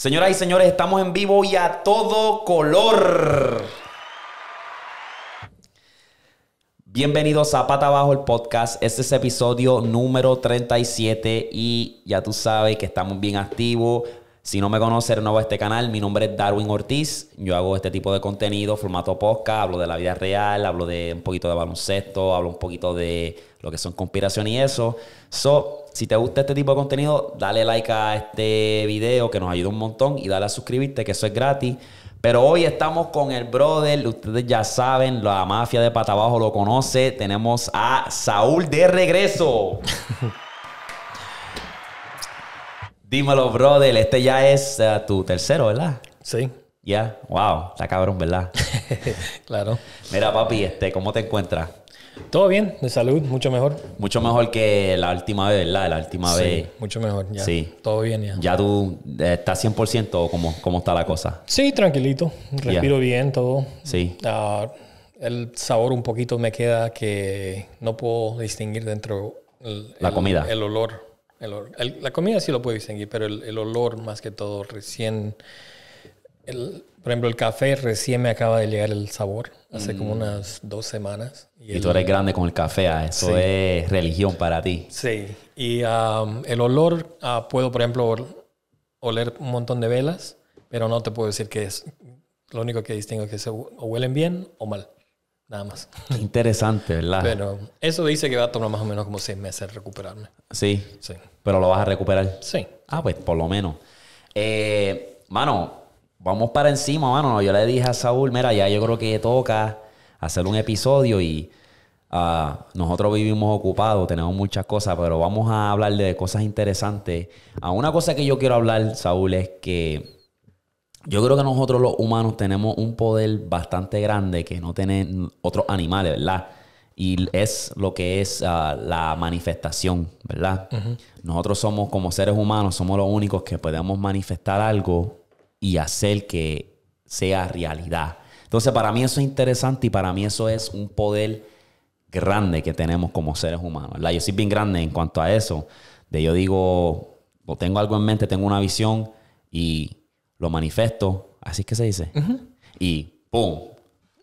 Señoras y señores, estamos en vivo y a todo color. Bienvenidos a Pata Abajo el podcast. Este es episodio número 37 y ya tú sabes que estamos bien activos. Si no me conoces, nuevo a este canal. Mi nombre es Darwin Ortiz. Yo hago este tipo de contenido, formato podcast. Hablo de la vida real, hablo de un poquito de baloncesto, hablo un poquito de lo que son conspiración y eso. So, si te gusta este tipo de contenido, dale like a este video que nos ayuda un montón y dale a suscribirte, que eso es gratis. Pero hoy estamos con el brother, ustedes ya saben, la mafia de pata abajo lo conoce. Tenemos a Saúl de regreso. Dímelo, brother, este ya es tu tercero, ¿verdad? Sí. Ya, wow, está cabrón, ¿verdad? claro. Mira, papi, este, ¿cómo te encuentras? Todo bien, de salud, mucho mejor. Mucho mejor que la última vez, ¿verdad? La última sí, vez. Mucho mejor, ya. Sí. Todo bien, ya. ¿Ya tú eh, estás 100% o cómo, cómo, está la cosa? Sí, tranquilito. Respiro bien, todo. Sí. Ah, el sabor un poquito me queda que no puedo distinguir dentro. la comida. El olor. El, la comida sí lo puedo distinguir, pero el, olor más que todo recién. El, por ejemplo, el café recién me acaba de llegar el sabor, hace como mm. unas dos semanas. Y, tú eres grande con el café, ah, eso es religión para ti. Sí, y el olor, ah, puedo, por ejemplo, oler un montón de velas, pero no te puedo decir que es. Lo único que distingo es que se o huelen bien o mal. Nada más. Interesante, ¿verdad? Bueno, eso dice que va a tomar más o menos como seis meses recuperarme. Sí. Sí. Pero lo vas a recuperar. Sí. Ah, pues por lo menos. Eh, mano, vamos para encima, mano. Yo le dije a Saúl, mira, ya yo creo que toca hacer un episodio y ah, nosotros vivimos ocupados, tenemos muchas cosas, pero vamos a hablar de cosas interesantes. Ah, una cosa que yo quiero hablar, Saúl, es que yo creo que nosotros los humanos tenemos un poder bastante grande que no tienen otros animales, ¿verdad? Y es lo que es ah, la manifestación, ¿verdad? Nosotros somos como seres humanos, somos los únicos que podemos manifestar algo y hacer que sea realidad. Entonces, para mí eso es interesante y para mí eso es un poder grande que tenemos como seres humanos. ¿verdad? Yo soy bien grande en cuanto a eso. De yo digo, o tengo algo en mente, tengo una visión y lo manifiesto. Así que se dice. Y ¡pum!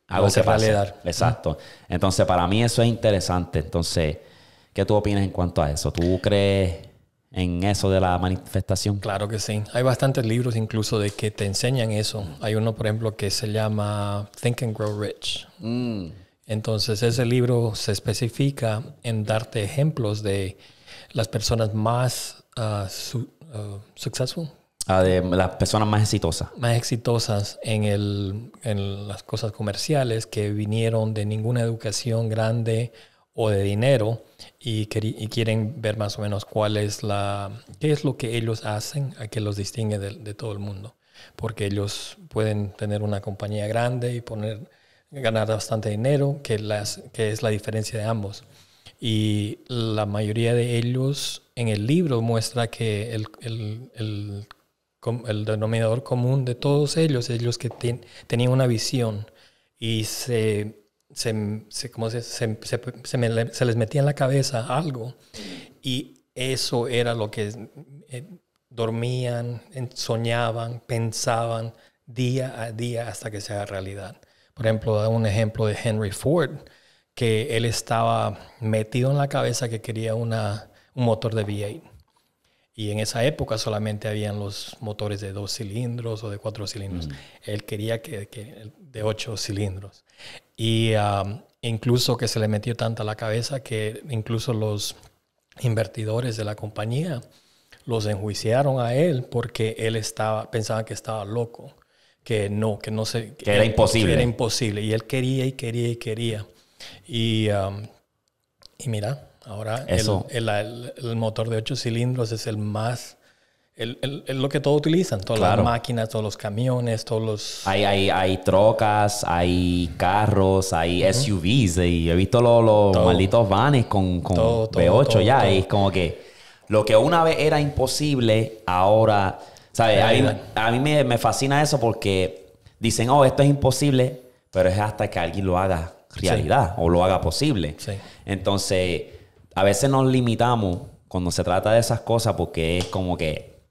Algo se pasa Exacto. Entonces, para mí eso es interesante. Entonces, ¿qué tú opinas en cuanto a eso? ¿Tú crees...? en eso de la manifestación. Claro que sí. Hay bastantes libros incluso de que te enseñan eso. Hay uno, por ejemplo, que se llama Think and Grow Rich. Mm. Entonces ese libro se especifica en darte ejemplos de las personas más ah, ah, ah, de las personas más exitosas. Más exitosas en, en las cosas comerciales que vinieron de ninguna educación grande o de dinero y, quieren ver más o menos cuál es la, qué es lo que ellos hacen a que los distingue de, todo el mundo. Porque ellos pueden tener una compañía grande y poner, ganar bastante dinero, que, las, que es la diferencia de ambos. Y la mayoría de ellos en el libro muestra que el, denominador común de todos ellos es ellos que tenían una visión y se se, se, les metía en la cabeza algo y eso era lo que eh, dormían, soñaban, pensaban día a día hasta que se haga realidad. Por ejemplo, da un ejemplo de Henry Ford, que él estaba metido en la cabeza que quería un motor de V8 y en esa época solamente habían los motores de dos cilindros o de cuatro cilindros. Mm. Él quería que, de ocho cilindros. Y um, incluso que se le metió tanta la cabeza que incluso los invertidores de la compañía los enjuiciaron a él porque él estaba pensaban que estaba loco, que no, que no se que era, imposible, era imposible y él quería y quería y quería y um, y mira Ahora, El, motor de ocho cilindros es el más. El, lo que todos utilizan, todas las máquinas, todos los camiones, todos los... Hay, hay, hay trocas, hay carros, hay SUVs, eh, y he visto los, malditos vanes con, con V8 ya, y es como que lo que una vez era imposible, ahora, ¿sabes? A mí, me, fascina eso porque dicen, oh, esto es imposible, pero es hasta que alguien lo haga realidad o lo haga posible. Entonces a veces nos limitamos cuando se trata de esas cosas porque es como que,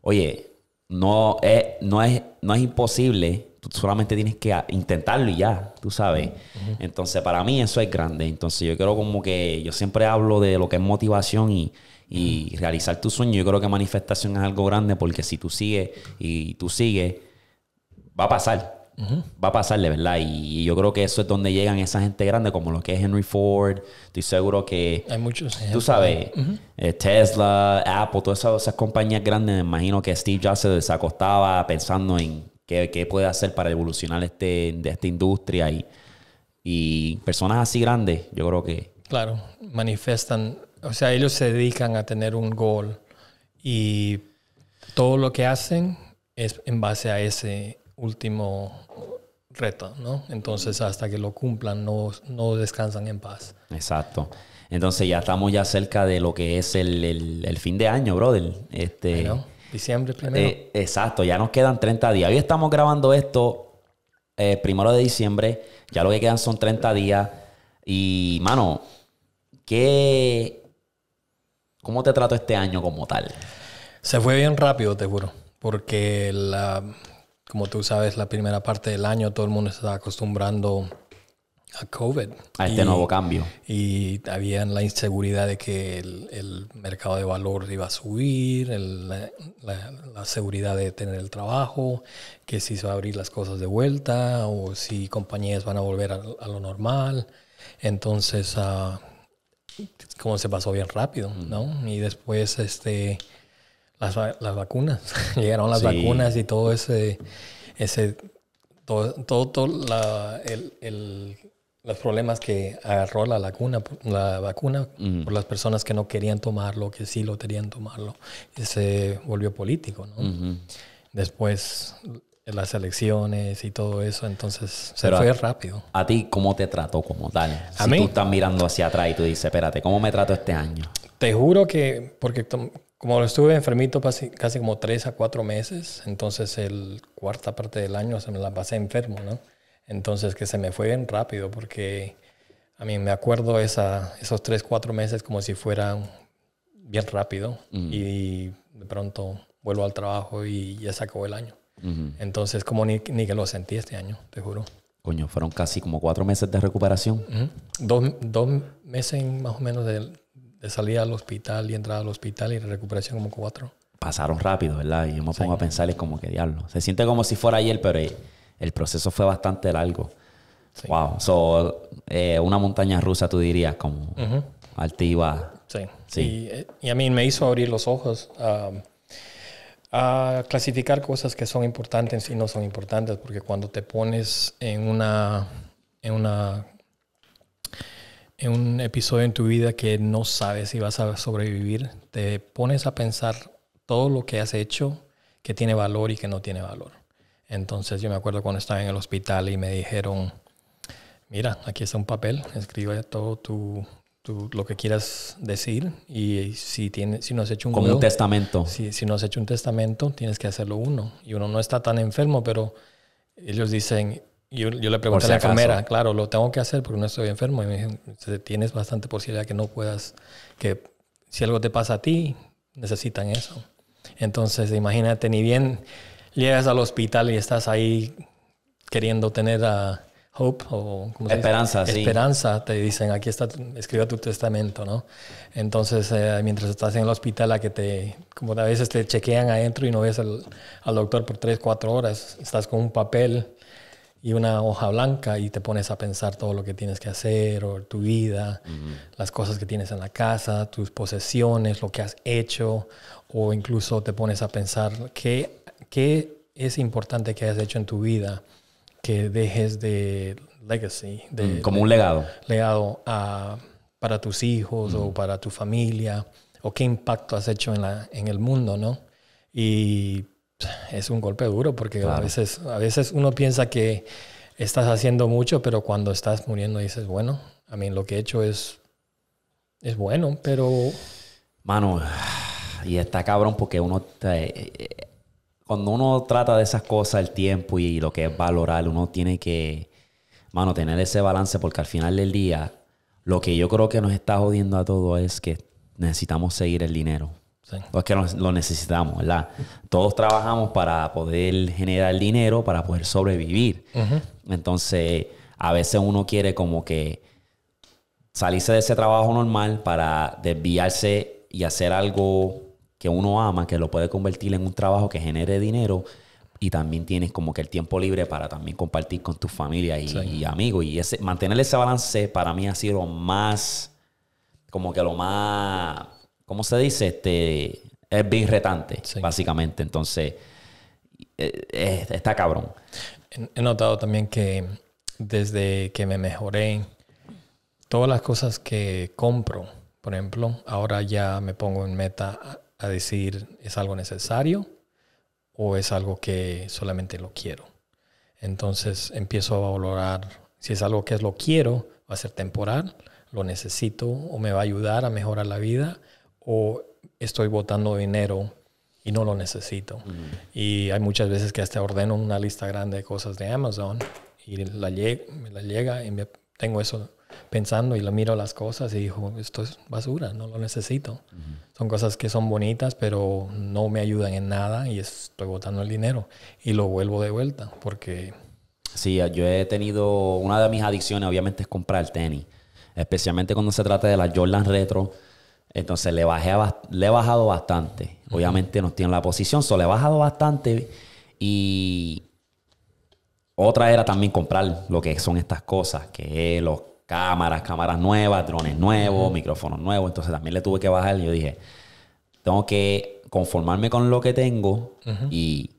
oye, no es, no es, no es imposible, tú solamente tienes que intentarlo y ya, tú sabes. Entonces, para mí eso es grande. Entonces, yo creo como que yo siempre hablo de lo que es motivación y, y realizar tu sueño. Yo creo que manifestación es algo grande porque si tú sigues y tú sigues, va a pasar va a pasarle, verdad. Y, yo creo que eso es donde llegan esa gente grande, como lo que es Henry Ford. Estoy seguro que. Hay muchos. Tú sabes, eh, Tesla, Apple, todas esas, compañías grandes. Me imagino que Steve Jobs se acostaba pensando en qué, puede hacer para evolucionar este, de esta industria. Y, y personas así grandes, yo creo que. Claro, manifiestan. O sea, ellos se dedican a tener un gol y todo lo que hacen es en base a ese, último reto, ¿no? Entonces hasta que lo cumplan no, descansan en paz. Exacto. Entonces ya estamos ya cerca de lo que es el, fin de año, brother. Este, diciembre primero. Eh, exacto, ya nos quedan 30 días. Hoy estamos grabando esto eh, primero de diciembre. Ya lo que quedan son 30 días. Y, mano, ¿qué... ¿cómo te trato este año como tal? Se fue bien rápido, te juro. Porque la, como tú sabes, la primera parte del año todo el mundo se está acostumbrando a COVID. A este nuevo cambio. Y había la inseguridad de que el, mercado de valor iba a subir, la, seguridad de tener el trabajo, que si se van a abrir las cosas de vuelta o si compañías van a volver a, lo normal. Entonces, ah, como se pasó bien rápido, ¿no? Mm. Y después, este, las, vacunas. Llegaron las vacunas y todo ese, ese todo, todo, la, el, los problemas que agarró la vacuna, la vacuna mm. por las personas que no querían tomarlo, que sí lo querían tomarlo, ese se volvió político, ¿no? Después las elecciones y todo eso, entonces se fue rápido. ¿A ti cómo te trató como tal? si tú estás mirando hacia atrás y tú dices, espérate, ¿cómo me trato este año? Te juro que, porque como estuve enfermito casi como tres a cuatro meses, entonces el cuarta parte del año se me la pasé enfermo, ¿no? Entonces que se me fue bien rápido porque a mí me acuerdo esos tres, cuatro meses como si fueran bien rápido y de pronto vuelvo al trabajo y ya se acabó el año. Entonces como ni, ni, que lo sentí este año, te juro. Coño, fueron casi como cuatro meses de recuperación. dos, dos, meses más o menos de, de salida al hospital y entrar al hospital y la recuperación como cuatro. Pasaron rápido, ¿verdad? Y yo me pongo a pensar, es como que diablo. Se siente como si fuera ayer, pero eh, el proceso fue bastante largo. Wow. So, eh, una montaña rusa, tú dirías, como altiva. Sí. sí. Eh, y, a mí me hizo abrir los ojos a, clasificar cosas que son importantes y no son importantes, porque cuando te pones en una, en una en un episodio en tu vida que no sabes si vas a sobrevivir, te pones a pensar todo lo que has hecho que tiene valor y que no tiene valor. Entonces yo me acuerdo cuando estaba en el hospital y me dijeron, mira, aquí está un papel, escribe todo tu, lo que quieras decir y si, tiene, si no has hecho testamento. Si, si no has hecho un testamento, tienes que hacerlo uno. Y uno no está tan enfermo, pero ellos dicen, yo, le pregunté a la enfermera, claro, lo tengo que hacer porque no estoy enfermo. Y me dijeron, tienes bastante posibilidad que no puedas, que si algo te pasa a ti, necesitan eso. Entonces, imagínate, ni bien llegas al hospital y estás ahí queriendo tener a hope o esperanza, esperanza, te dicen, aquí está, escribe tu testamento, ¿no? Entonces, eh, mientras estás en el hospital, a que te, como a veces te chequean adentro y no ves al, doctor por tres, cuatro horas, estás con un papel y una hoja blanca y te pones a pensar todo lo que tienes que hacer o tu vida, las cosas que tienes en la casa, tus posesiones, lo que has hecho o incluso te pones a pensar qué, qué es importante que hayas hecho en tu vida que dejes de legacy. como un legado. Legado a, para tus hijos o para tu familia o qué impacto has hecho en, la, en el mundo, ¿no? Y es un golpe duro porque a, veces, a veces uno piensa que estás haciendo mucho, pero cuando estás muriendo dices, bueno, a mí lo que he hecho es, es bueno, pero... Mano, y está cabrón porque uno... Eh, cuando uno trata de esas cosas, el tiempo y lo que es valorar, uno tiene que, mano, tener ese balance porque al final del día, lo que yo creo que nos está jodiendo a todos es que necesitamos seguir el dinero. Pues que lo necesitamos, ¿verdad? Todos trabajamos para poder generar dinero, para poder sobrevivir. Entonces, a veces uno quiere como que salirse de ese trabajo normal para desviarse y hacer algo que uno ama, que lo puede convertir en un trabajo que genere dinero y también tienes como que el tiempo libre para también compartir con tu familia y, y amigos. Y ese, mantener ese balance para mí ha sido más, como que lo más ¿cómo se dice? Este, es bien retante, básicamente. Entonces, eh, eh, está cabrón. He notado también que desde que me mejoré, todas las cosas que compro, por ejemplo, ahora ya me pongo en meta a decir, ¿es algo necesario o es algo que solamente lo quiero? Entonces empiezo a valorar si es algo que lo quiero, va a ser temporal, lo necesito o me va a ayudar a mejorar la vida o estoy botando dinero y no lo necesito. Y hay muchas veces que hasta ordeno una lista grande de cosas de Amazon y la me la llega y me tengo eso pensando y lo miro las cosas y digo, esto es basura, no lo necesito. Son cosas que son bonitas, pero no me ayudan en nada y estoy botando el dinero y lo vuelvo de vuelta porque... Sí, yo he tenido, una de mis adicciones obviamente es comprar el tenis, especialmente cuando se trata de las Jordan Retro entonces le, bajé le he bajado bastante. Obviamente nos tiene la posición, solo le he bajado bastante. Y otra era también comprar lo que son estas cosas, que es los cámaras, cámaras nuevas, drones nuevos, micrófonos nuevos. Entonces también le tuve que bajar. Y yo dije, tengo que conformarme con lo que tengo y,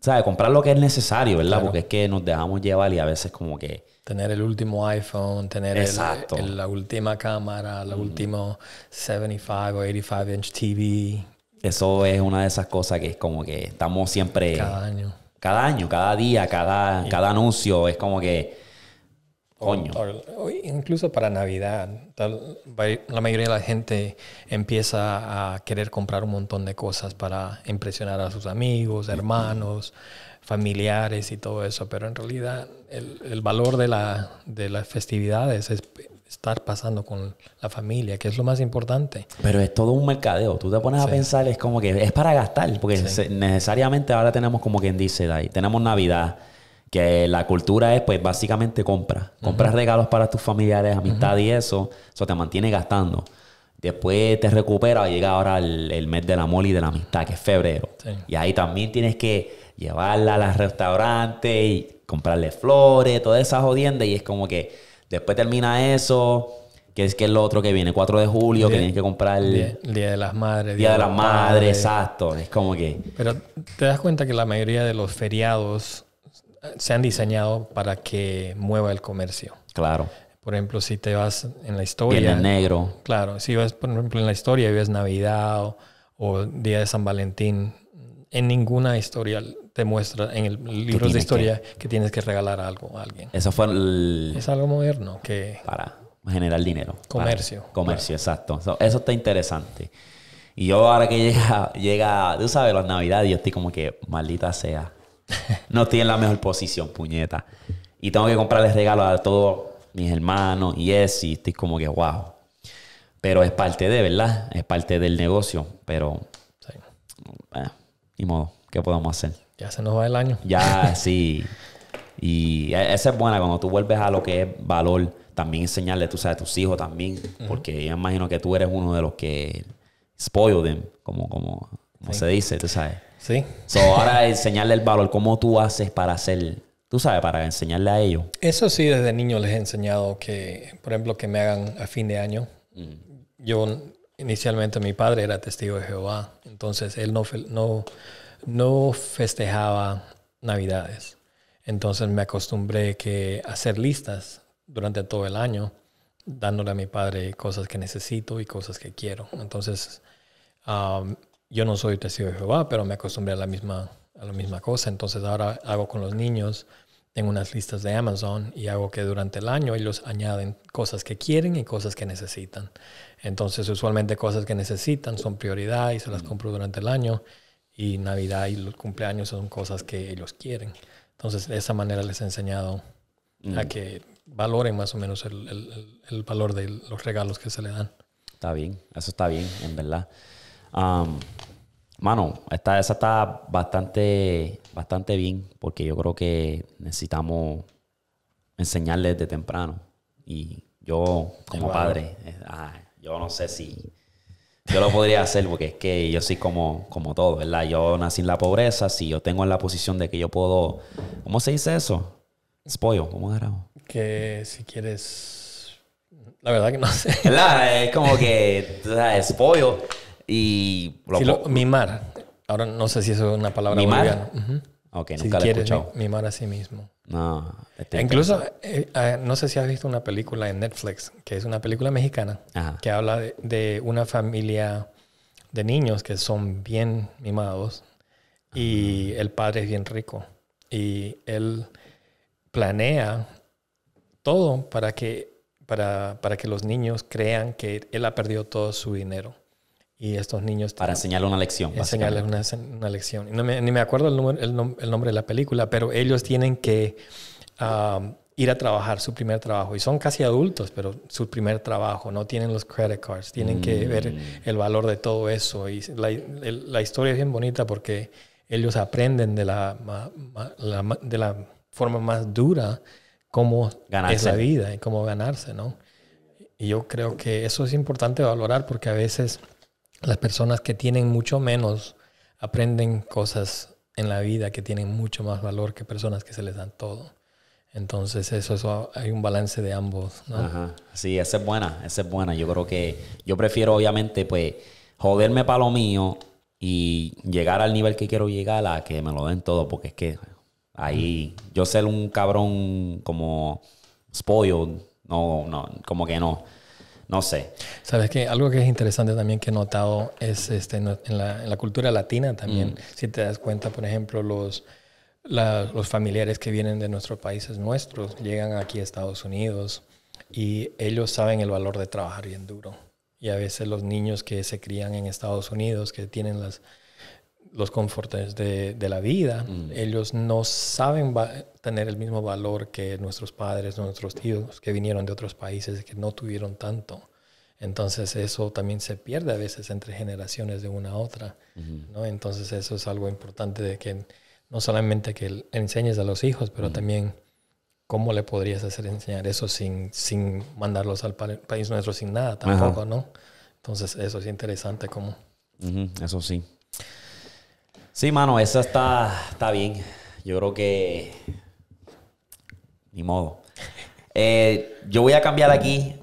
¿sabes? Comprar lo que es necesario, ¿verdad? Porque es que nos dejamos llevar y a veces como que tener el último iPhone, tener la última cámara, la mm. último última 75 o 85 inch TV. Eso es una de esas cosas que es como que estamos siempre... Cada año. Cada año, cada día, cada, cada anuncio, es como que... Coño. incluso para Navidad, la mayoría de la gente empieza a querer comprar un montón de cosas para impresionar a sus amigos, hermanos, familiares y todo eso, pero en realidad el, valor de, la, de las festividades es estar pasando con la familia, que es lo más importante. Pero es todo un mercadeo. Tú te pones a pensar, es como que es para gastar, porque necesariamente ahora tenemos como quien dice, ahí, tenemos Navidad, que la cultura es pues básicamente compra. Compras regalos para tus familiares, amistad y eso, eso te mantiene gastando. Después te recuperas, llega ahora el, mes del amor y de la amistad, que es febrero. Y ahí también tienes que llevarla a los restaurantes y comprarle flores, todas esa jodiendas. Y es como que después termina eso, que es que el otro que viene, 4 de julio, que tienes que comprar... El día, de las madres. Día, de las madres, exacto. Es como que... Pero te das cuenta que la mayoría de los feriados se han diseñado para que mueva el comercio. Claro. Por ejemplo, si te vas en la historia... en negro. Claro, si vas, por ejemplo, en la historia y ves Navidad o, o Día de San Valentín, en ninguna historia te muestra en el libro de historia que, tienes que regalar algo a alguien. Eso fue Es algo moderno que... Para generar dinero. Comercio. comercio, exacto. eso está interesante. Y yo ahora que llega, llega, tú sabes, las navidades, yo estoy como que, maldita sea. No estoy en la mejor posición, puñeta. Y tengo que comprarles regalos a todos mis hermanos y es, y estoy como que, wow. Pero es parte de, ¿verdad? Es parte del negocio, pero... Sí. Eh, modo, ¿qué podemos hacer? Ya se nos va el año. Ya, sí. Y e, esa es buena cuando tú vuelves a lo que es valor, también enseñarle, tú sabes, a tus hijos también, porque yo imagino que tú eres uno de los que spoil them, como, como, se dice, tú sabes. Sí. So, ahora enseñarle el valor, cómo tú haces para hacer, tú sabes, para enseñarle a ellos. Eso sí, desde niño les he enseñado que, por ejemplo, que me hagan a fin de año. Mm. Yo, inicialmente, mi padre era testigo de Jehová, entonces él no no festejaba Navidades. Entonces me acostumbré a hacer listas durante todo el año, dándole a mi padre cosas que necesito y cosas que quiero. Entonces, yo no soy testigo de Jehová, pero me acostumbré a la misma, a la misma cosa. Entonces ahora hago con los niños, tengo unas listas de Amazon y hago que durante el año ellos añaden cosas que quieren y cosas que necesitan. Entonces usualmente cosas que necesitan son prioridad y se las mm. compro durante el año y Navidad y los cumpleaños son cosas que ellos quieren. Entonces, de esa manera les he enseñado a mm. que valoren más o menos el, el, valor de los regalos que se le dan. Está bien, eso está bien, en verdad. mano, esta, esa está bastante, bastante bien, porque yo creo que necesitamos enseñarles de temprano. Y yo, como padre, eh, ah, yo no sé si yo lo podría hacer porque es que yo soy como, como todo, ¿verdad? Yo nací en la pobreza, si yo tengo en la posición de que yo puedo, ¿cómo se dice eso? pollo. ¿cómo era? Que si quieres, la verdad que no sé. Es como que, o es pollo y... mimar, ahora no sé si eso es una palabra ¿Mimar? boliviana. Ok, nunca lo he escuchado. Mimar a sí mismo. No. Incluso, eh, no sé si has visto una película en Netflix, que es una película mexicana, que habla de, una familia de niños que son bien mimados y ah. el padre es bien rico. Y él planea todo para que, para, para que los niños crean que él ha perdido todo su dinero y estos niños... Para enseñarle una lección. Enseñarles una, una, lección. No me, ni me acuerdo el, el, nombre de la película, pero ellos tienen que ir a trabajar su primer trabajo. Y son casi adultos, pero su primer trabajo. No tienen los credit cards. Tienen que mm. ver el valor de todo eso. Y la, la, historia es bien bonita porque ellos aprenden de la, de la forma más dura cómo ganarse. es la vida y cómo ganarse, ¿no? Y yo creo que eso es importante valorar porque a veces las personas que tienen mucho menos aprenden cosas en la vida que tienen mucho más valor que personas que se les dan todo. Entonces, eso, eso hay un balance de ambos. ¿no? Sí, esa es buena, esa es buena. Yo creo que yo prefiero, obviamente, pues, joderme para lo mío y llegar al nivel que quiero llegar a que me lo den todo, porque es que ahí yo ser un cabrón como spoiled, no, no, como que no no sé. Sabes que algo que es interesante también que he notado es este, en, la, cultura latina también, mm. si te das cuenta, por ejemplo, los, los familiares que vienen de nuestros países nuestros llegan aquí a Estados Unidos y ellos saben el valor de trabajar bien duro. Y a veces los niños que se crían en Estados Unidos, que tienen las los confortes de, la vida. Mm. Ellos no saben tener el mismo valor que nuestros padres, nuestros tíos que vinieron de otros países que no tuvieron tanto. Entonces eso también se pierde a veces entre generaciones de una a otra. ¿no? Entonces eso es algo importante de que no solamente que enseñes a los hijos, pero también cómo le podrías hacer enseñar eso sin, sin mandarlos al país nuestro sin nada tampoco, ¿no? Entonces eso es interesante como... Eso sí, Sí, mano, esa está, está bien. Yo creo que. Ni modo. Eh, yo voy a cambiar aquí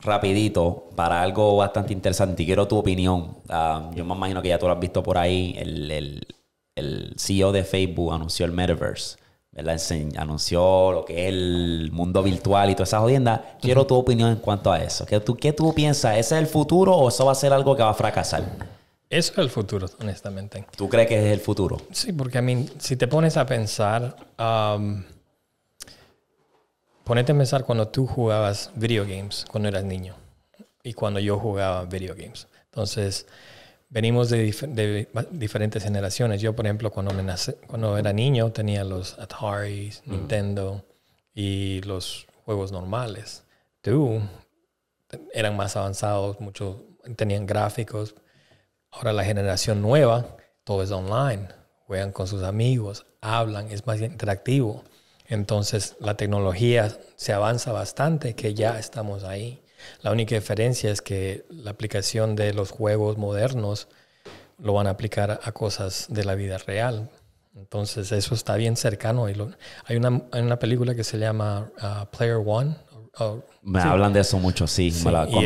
rapidito para algo bastante interesante quiero tu opinión. Ah, yo me imagino que ya tú lo has visto por ahí. El, CEO de Facebook anunció el Metaverse. ¿verdad? Anunció lo que es el mundo virtual y todas esas jodienda. Quiero tu opinión en cuanto a eso. ¿Qué tú, qué tú piensas? ¿Ese es el futuro o eso va a ser algo que va a fracasar? Eso es el futuro, honestamente. ¿Tú crees que es el futuro? Sí, porque a mí, si te pones a pensar, um, ponete a pensar cuando tú jugabas video games cuando eras niño y cuando yo jugaba video games. Entonces, venimos de, diferentes generaciones. Yo, por ejemplo, cuando, cuando era niño tenía los Atari, Nintendo y los juegos normales. Tú eran más avanzados, muchos tenían gráficos, Ahora la generación nueva, todo es online, juegan con sus amigos, hablan, es más interactivo. Entonces la tecnología se avanza bastante, que ya estamos ahí. La única diferencia es que la aplicación de los juegos modernos lo van a aplicar a cosas de la vida real. Entonces eso está bien cercano. Y hay, una, una, película que se llama uh, Player One. Uh, uh, me hablan de eso mucho, sí.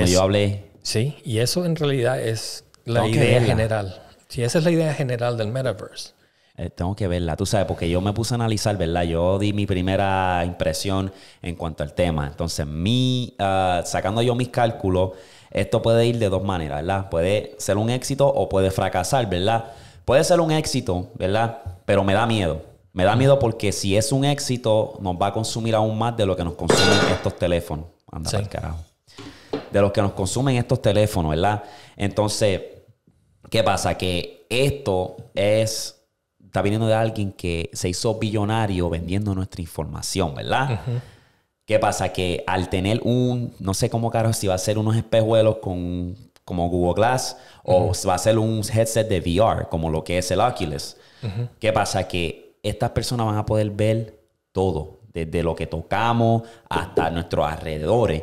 yo hablé. Sí, y eso en realidad es la idea general. Si esa es la idea general del metaverse. Eh, tengo que verla, tú sabes, porque yo me puse a analizar, ¿verdad? Yo di mi primera impresión en cuanto al tema. Entonces, mi, ah, sacando yo mis cálculos, esto puede ir de dos maneras, ¿verdad? Puede ser un éxito o puede fracasar, ¿verdad? Puede ser un éxito, ¿verdad? Pero me da miedo. Me da miedo porque si es un éxito, nos va a consumir aún más de lo que nos consumen estos teléfonos. Anda carajo. De lo que nos consumen estos teléfonos, ¿verdad? Entonces, ¿Qué pasa? Que esto es. Está viniendo de alguien que se hizo billonario vendiendo nuestra información, ¿verdad? ¿Qué pasa? Que al tener un. No sé cómo caro, si va a ser unos espejuelos con como Google Glass o va a ser un headset de VR, como lo que es el Oculus. ¿Qué pasa? Que estas personas van a poder ver todo, desde lo que tocamos hasta nuestros alrededores.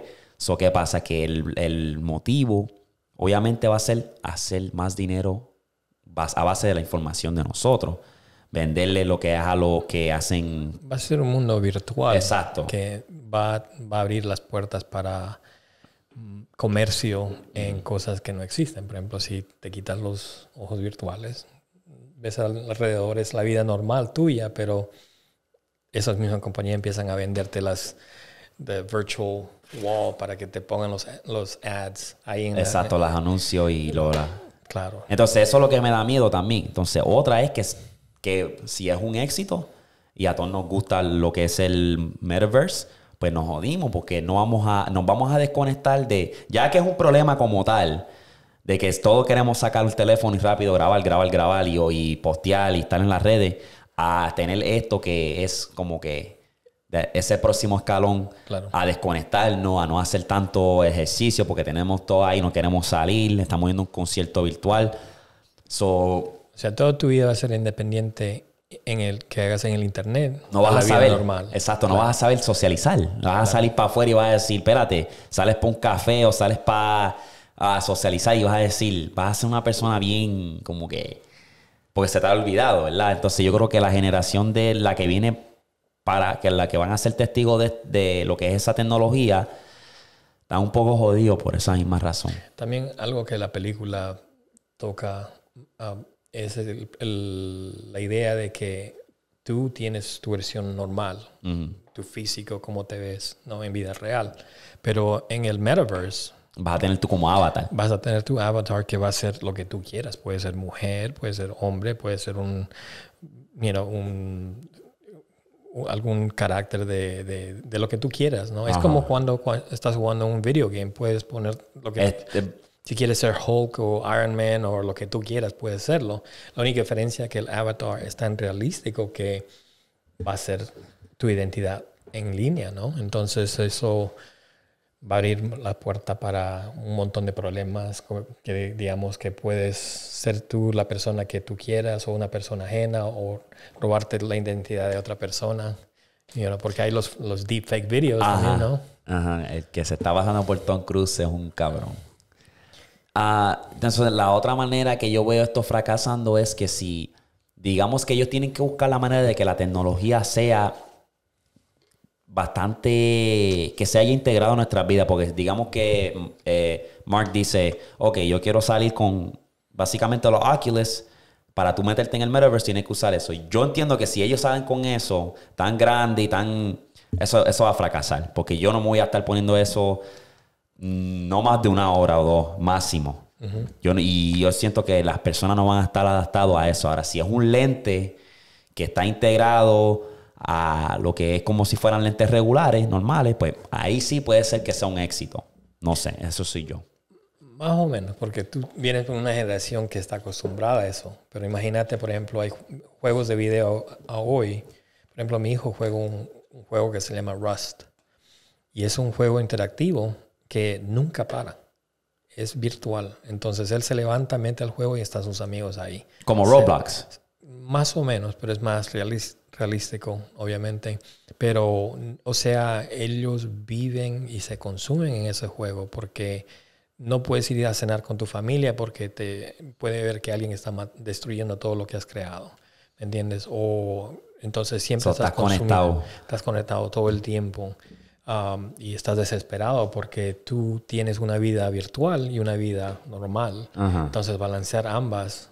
qué pasa? Que el motivo Obviamente va a ser hacer más dinero a base de la información de nosotros. Venderle lo que lo que hacen. Va a ser un mundo virtual. Exacto. Que va, a abrir las puertas para mm, comercio en cosas que no existen. Por ejemplo, si te quitas los ojos virtuales, ves alrededor, es la vida normal tuya, pero esas mismas compañías empiezan a venderte las virtual Wow, para que te pongan los, los ads ahí en Exacto, la, los anuncios y lo... Claro. Entonces, eso es lo que me da miedo también. Entonces, otra es que, que si es un éxito y a todos nos gusta lo que es el metaverse, pues nos jodimos porque no vamos a, nos vamos a desconectar de, ya que es un problema como tal, de que todos queremos sacar el teléfono y rápido grabar, grabar, grabar y postear y estar en las redes, a tener esto que es como que ese próximo escalón a a desconectarnos, a no hacer tanto ejercicio porque tenemos todo ahí, no queremos salir, estamos viendo un concierto virtual. o sea, toda tu vida va a ser independiente en el que hagas en el internet. No vas a, saber. Exacto, no vas a saber socializar. Vas a salir para afuera y vas a decir, espérate, sales para un café o sales para socializar y vas a decir, vas a ser una persona bien como que... Porque se te ha olvidado, ¿verdad? Entonces yo creo que la generación de la que viene para que la que van a ser testigos de, lo que es esa tecnología, está un poco jodido por esa misma razón. También algo que la película toca ah, es la idea de que tú tienes tu versión normal, tu físico, cómo te ves, no en vida real. Pero en el metaverse... Vas a tener tú como avatar. Vas a tener tu avatar que va a ser lo que tú quieras. Puede ser mujer, puede ser hombre, puede ser un, mira un algún carácter de, lo que tú quieras, ¿no? Es como cuando, estás jugando un video game, puedes poner lo que... Este, si quieres ser Hulk o Iron Man o lo que tú quieras, puedes serlo. La única diferencia es que el avatar es tan realístico que va a ser tu identidad en línea, ¿no? Entonces eso va a abrir la puerta para un montón de problemas, que digamos que puedes ser tú la persona que tú quieras o una persona ajena o robarte la identidad de otra persona, y porque hay los, los deepfake videos ¿no? Ajá, el que se está bajando por Tom Cruise es un cabrón. Ah, entonces, la otra manera que yo veo esto fracasando es que si, digamos que ellos tienen que buscar la manera de que la tecnología sea bastante que se haya integrado en nuestras vidas, porque digamos que eh, Mark dice, ok, yo quiero salir con básicamente los Oculus, para tú meterte en el metaverse tienes que usar eso. yo entiendo que si ellos salen con eso tan grande y tan... Eso, eso va a fracasar, porque yo no me voy a estar poniendo eso mm, no más de una hora o dos máximo. yo, y yo siento que las personas no van a estar adaptadas a eso. Ahora, si es un lente que está integrado a lo que es como si fueran lentes regulares, normales, pues ahí sí puede ser que sea un éxito. No sé, eso sí yo. Más o menos, porque tú vienes con una generación que está acostumbrada a eso. Pero imagínate, por ejemplo, hay juegos de video hoy. Por ejemplo, mi hijo juega un, un juego que se llama Rust. Y es un juego interactivo que nunca para es virtual. Entonces él se levanta, mete al juego y están sus amigos ahí. Como Roblox. Más o menos, pero es más realista realístico, obviamente, pero, o sea, ellos viven y se consumen en ese juego porque no puedes ir a cenar con tu familia porque te puede ver que alguien está destruyendo todo lo que has creado, ¿me entiendes? O entonces siempre estás, conectado. Estás conectado todo el tiempo um, y estás desesperado porque tú tienes una vida virtual y una vida normal. Entonces balancear ambas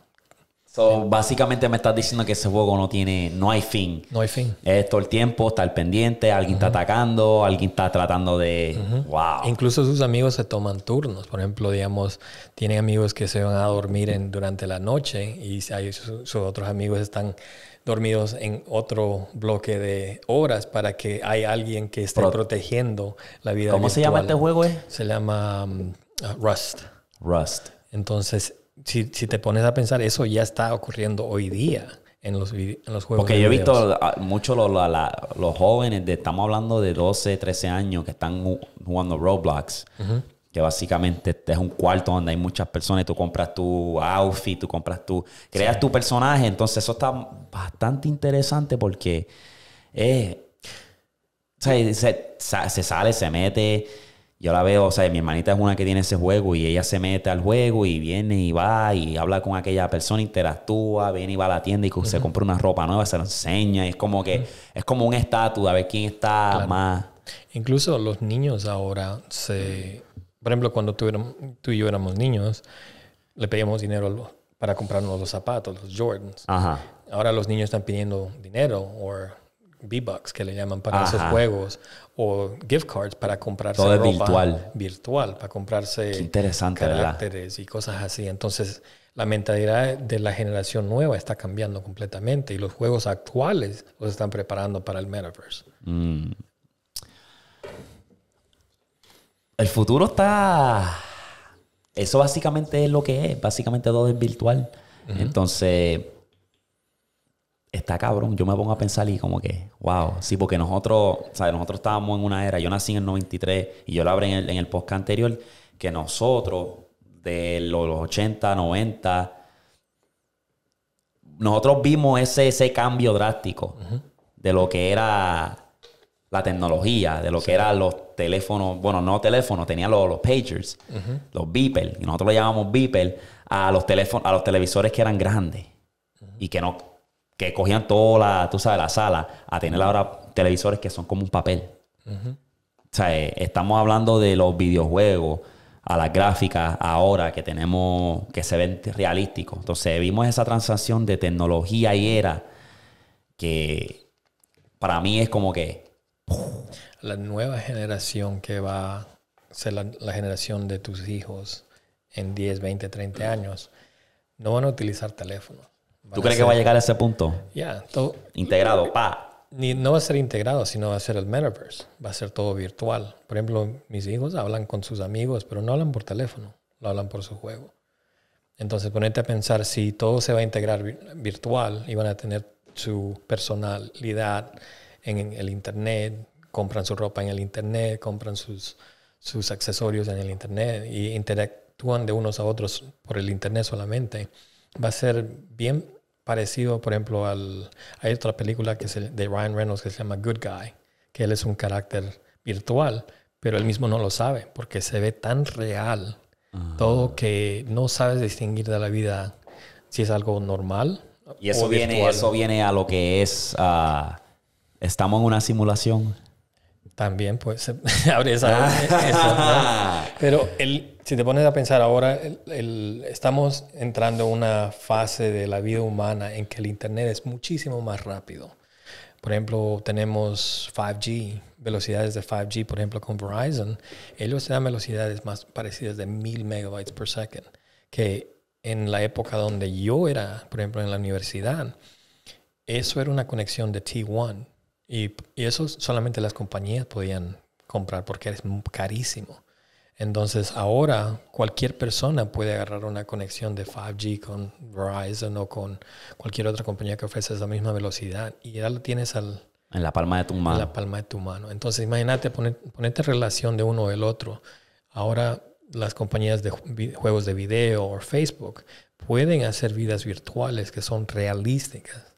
So, básicamente me estás diciendo que ese juego no tiene, no hay fin. No hay fin. Es todo el tiempo, está el pendiente, alguien está atacando, alguien está tratando de. Wow. Incluso sus amigos se toman turnos. Por ejemplo, digamos, tienen amigos que se van a dormir durante la noche y hay, sus, otros amigos están dormidos en otro bloque de horas para que hay alguien que esté protegiendo la vida. ¿Cómo se llama este juego? Eh? Se llama mm, Rust. Rust. Entonces, si, te pones a pensar, eso ya está ocurriendo hoy día. En los, en los, juegos. Porque yo he visto mucho los, los jóvenes, estamos hablando de 12, 13 años, que están jugando Roblox. Que básicamente este es un cuarto donde hay muchas personas. Tú compras tu outfit, tú compras tu. Creas tu personaje. Entonces, eso está bastante interesante porque. Eh, se, se sale, se mete yo la veo, o sea, mi hermanita es una que tiene ese juego y ella se mete al juego y viene y va y habla con aquella persona, interactúa, viene y va a la tienda y se compra una ropa nueva, se la enseña. es como que es como un estatus a ver quién está más. Incluso los niños ahora se. Por ejemplo, cuando tú, y yo éramos niños, le pedíamos dinero para comprarnos los zapatos, los Jordans. Ahora los niños están pidiendo dinero o b bucks que le llaman para esos juegos o gift cards para comprarse Todo virtual. virtual, para comprarse caracteres y cosas así. Entonces, la mentalidad de la generación nueva está cambiando completamente y los juegos actuales los están preparando para el metaverse. Mm. El futuro está... Eso básicamente es lo que es, básicamente todo es virtual. Entonces, está cabrón. Yo me pongo a pensar y como que, wow, sí, porque nosotros, ¿sabes? Nosotros estábamos en una era, yo nací en el 93 y yo lo abrí en el, podcast anterior, que nosotros de los 80, 90, nosotros vimos ese, ese cambio drástico de lo que era la tecnología, de lo que eran los teléfonos, bueno, no teléfonos, tenía los, pagers, los beepers, y nosotros lo llamamos beeper, a los teléfonos, a los televisores que eran grandes y que no que cogían toda la, tú sabes, la sala, a tener ahora televisores que son como un papel. O sea, eh, estamos hablando de los videojuegos, a las gráficas ahora que tenemos, que se ven realísticos. Entonces vimos esa transacción de tecnología y era que para mí es como que... La nueva generación que va a ser la, la generación de tus hijos en 10, 20, 30 años, no van a utilizar teléfonos ¿Tú crees que va a llegar a ese punto? Ya. todo integrado, pa. Ni, no va a ser integrado, sino va a ser el metaverse. Va a ser todo virtual. Por ejemplo, mis hijos hablan con sus amigos, pero no hablan por teléfono, lo hablan por su juego. Entonces, ponerte a pensar si todo se va a integrar virtual y van a tener su personalidad en el Internet, compran su ropa en el Internet, compran sus, sus accesorios en el Internet y interactúan de unos a otros por el Internet solamente, va a ser bien parecido, por ejemplo, al, hay otra película que es de Ryan Reynolds que se llama Good Guy, que él es un carácter virtual, pero él mismo no lo sabe porque se ve tan real ah. todo que no sabes distinguir de la vida si es algo normal. Y eso, viene, eso viene a lo que es, ah, estamos en una simulación. También, pues, abre esa. Ah. Pero el, si te pones a pensar ahora, estamos entrando en una fase de la vida humana en que el Internet es muchísimo más rápido. Por ejemplo, tenemos 5G, velocidades de 5G, por ejemplo, con Verizon. Ellos dan velocidades más parecidas de 1000 megabytes por second, que en la época donde yo era, por ejemplo, en la universidad, eso era una conexión de T1 y, eso solamente las compañías podían comprar porque es carísimo. Entonces ahora cualquier persona puede agarrar una conexión de 5G con Verizon o con cualquier otra compañía que ofrece esa misma velocidad y ya lo tienes al, en la palma de tu mano. En la palma de tu mano. Entonces imagínate ponerte relación de uno o del otro. Ahora las compañías de juegos de video o Facebook pueden hacer vidas virtuales que son realísticas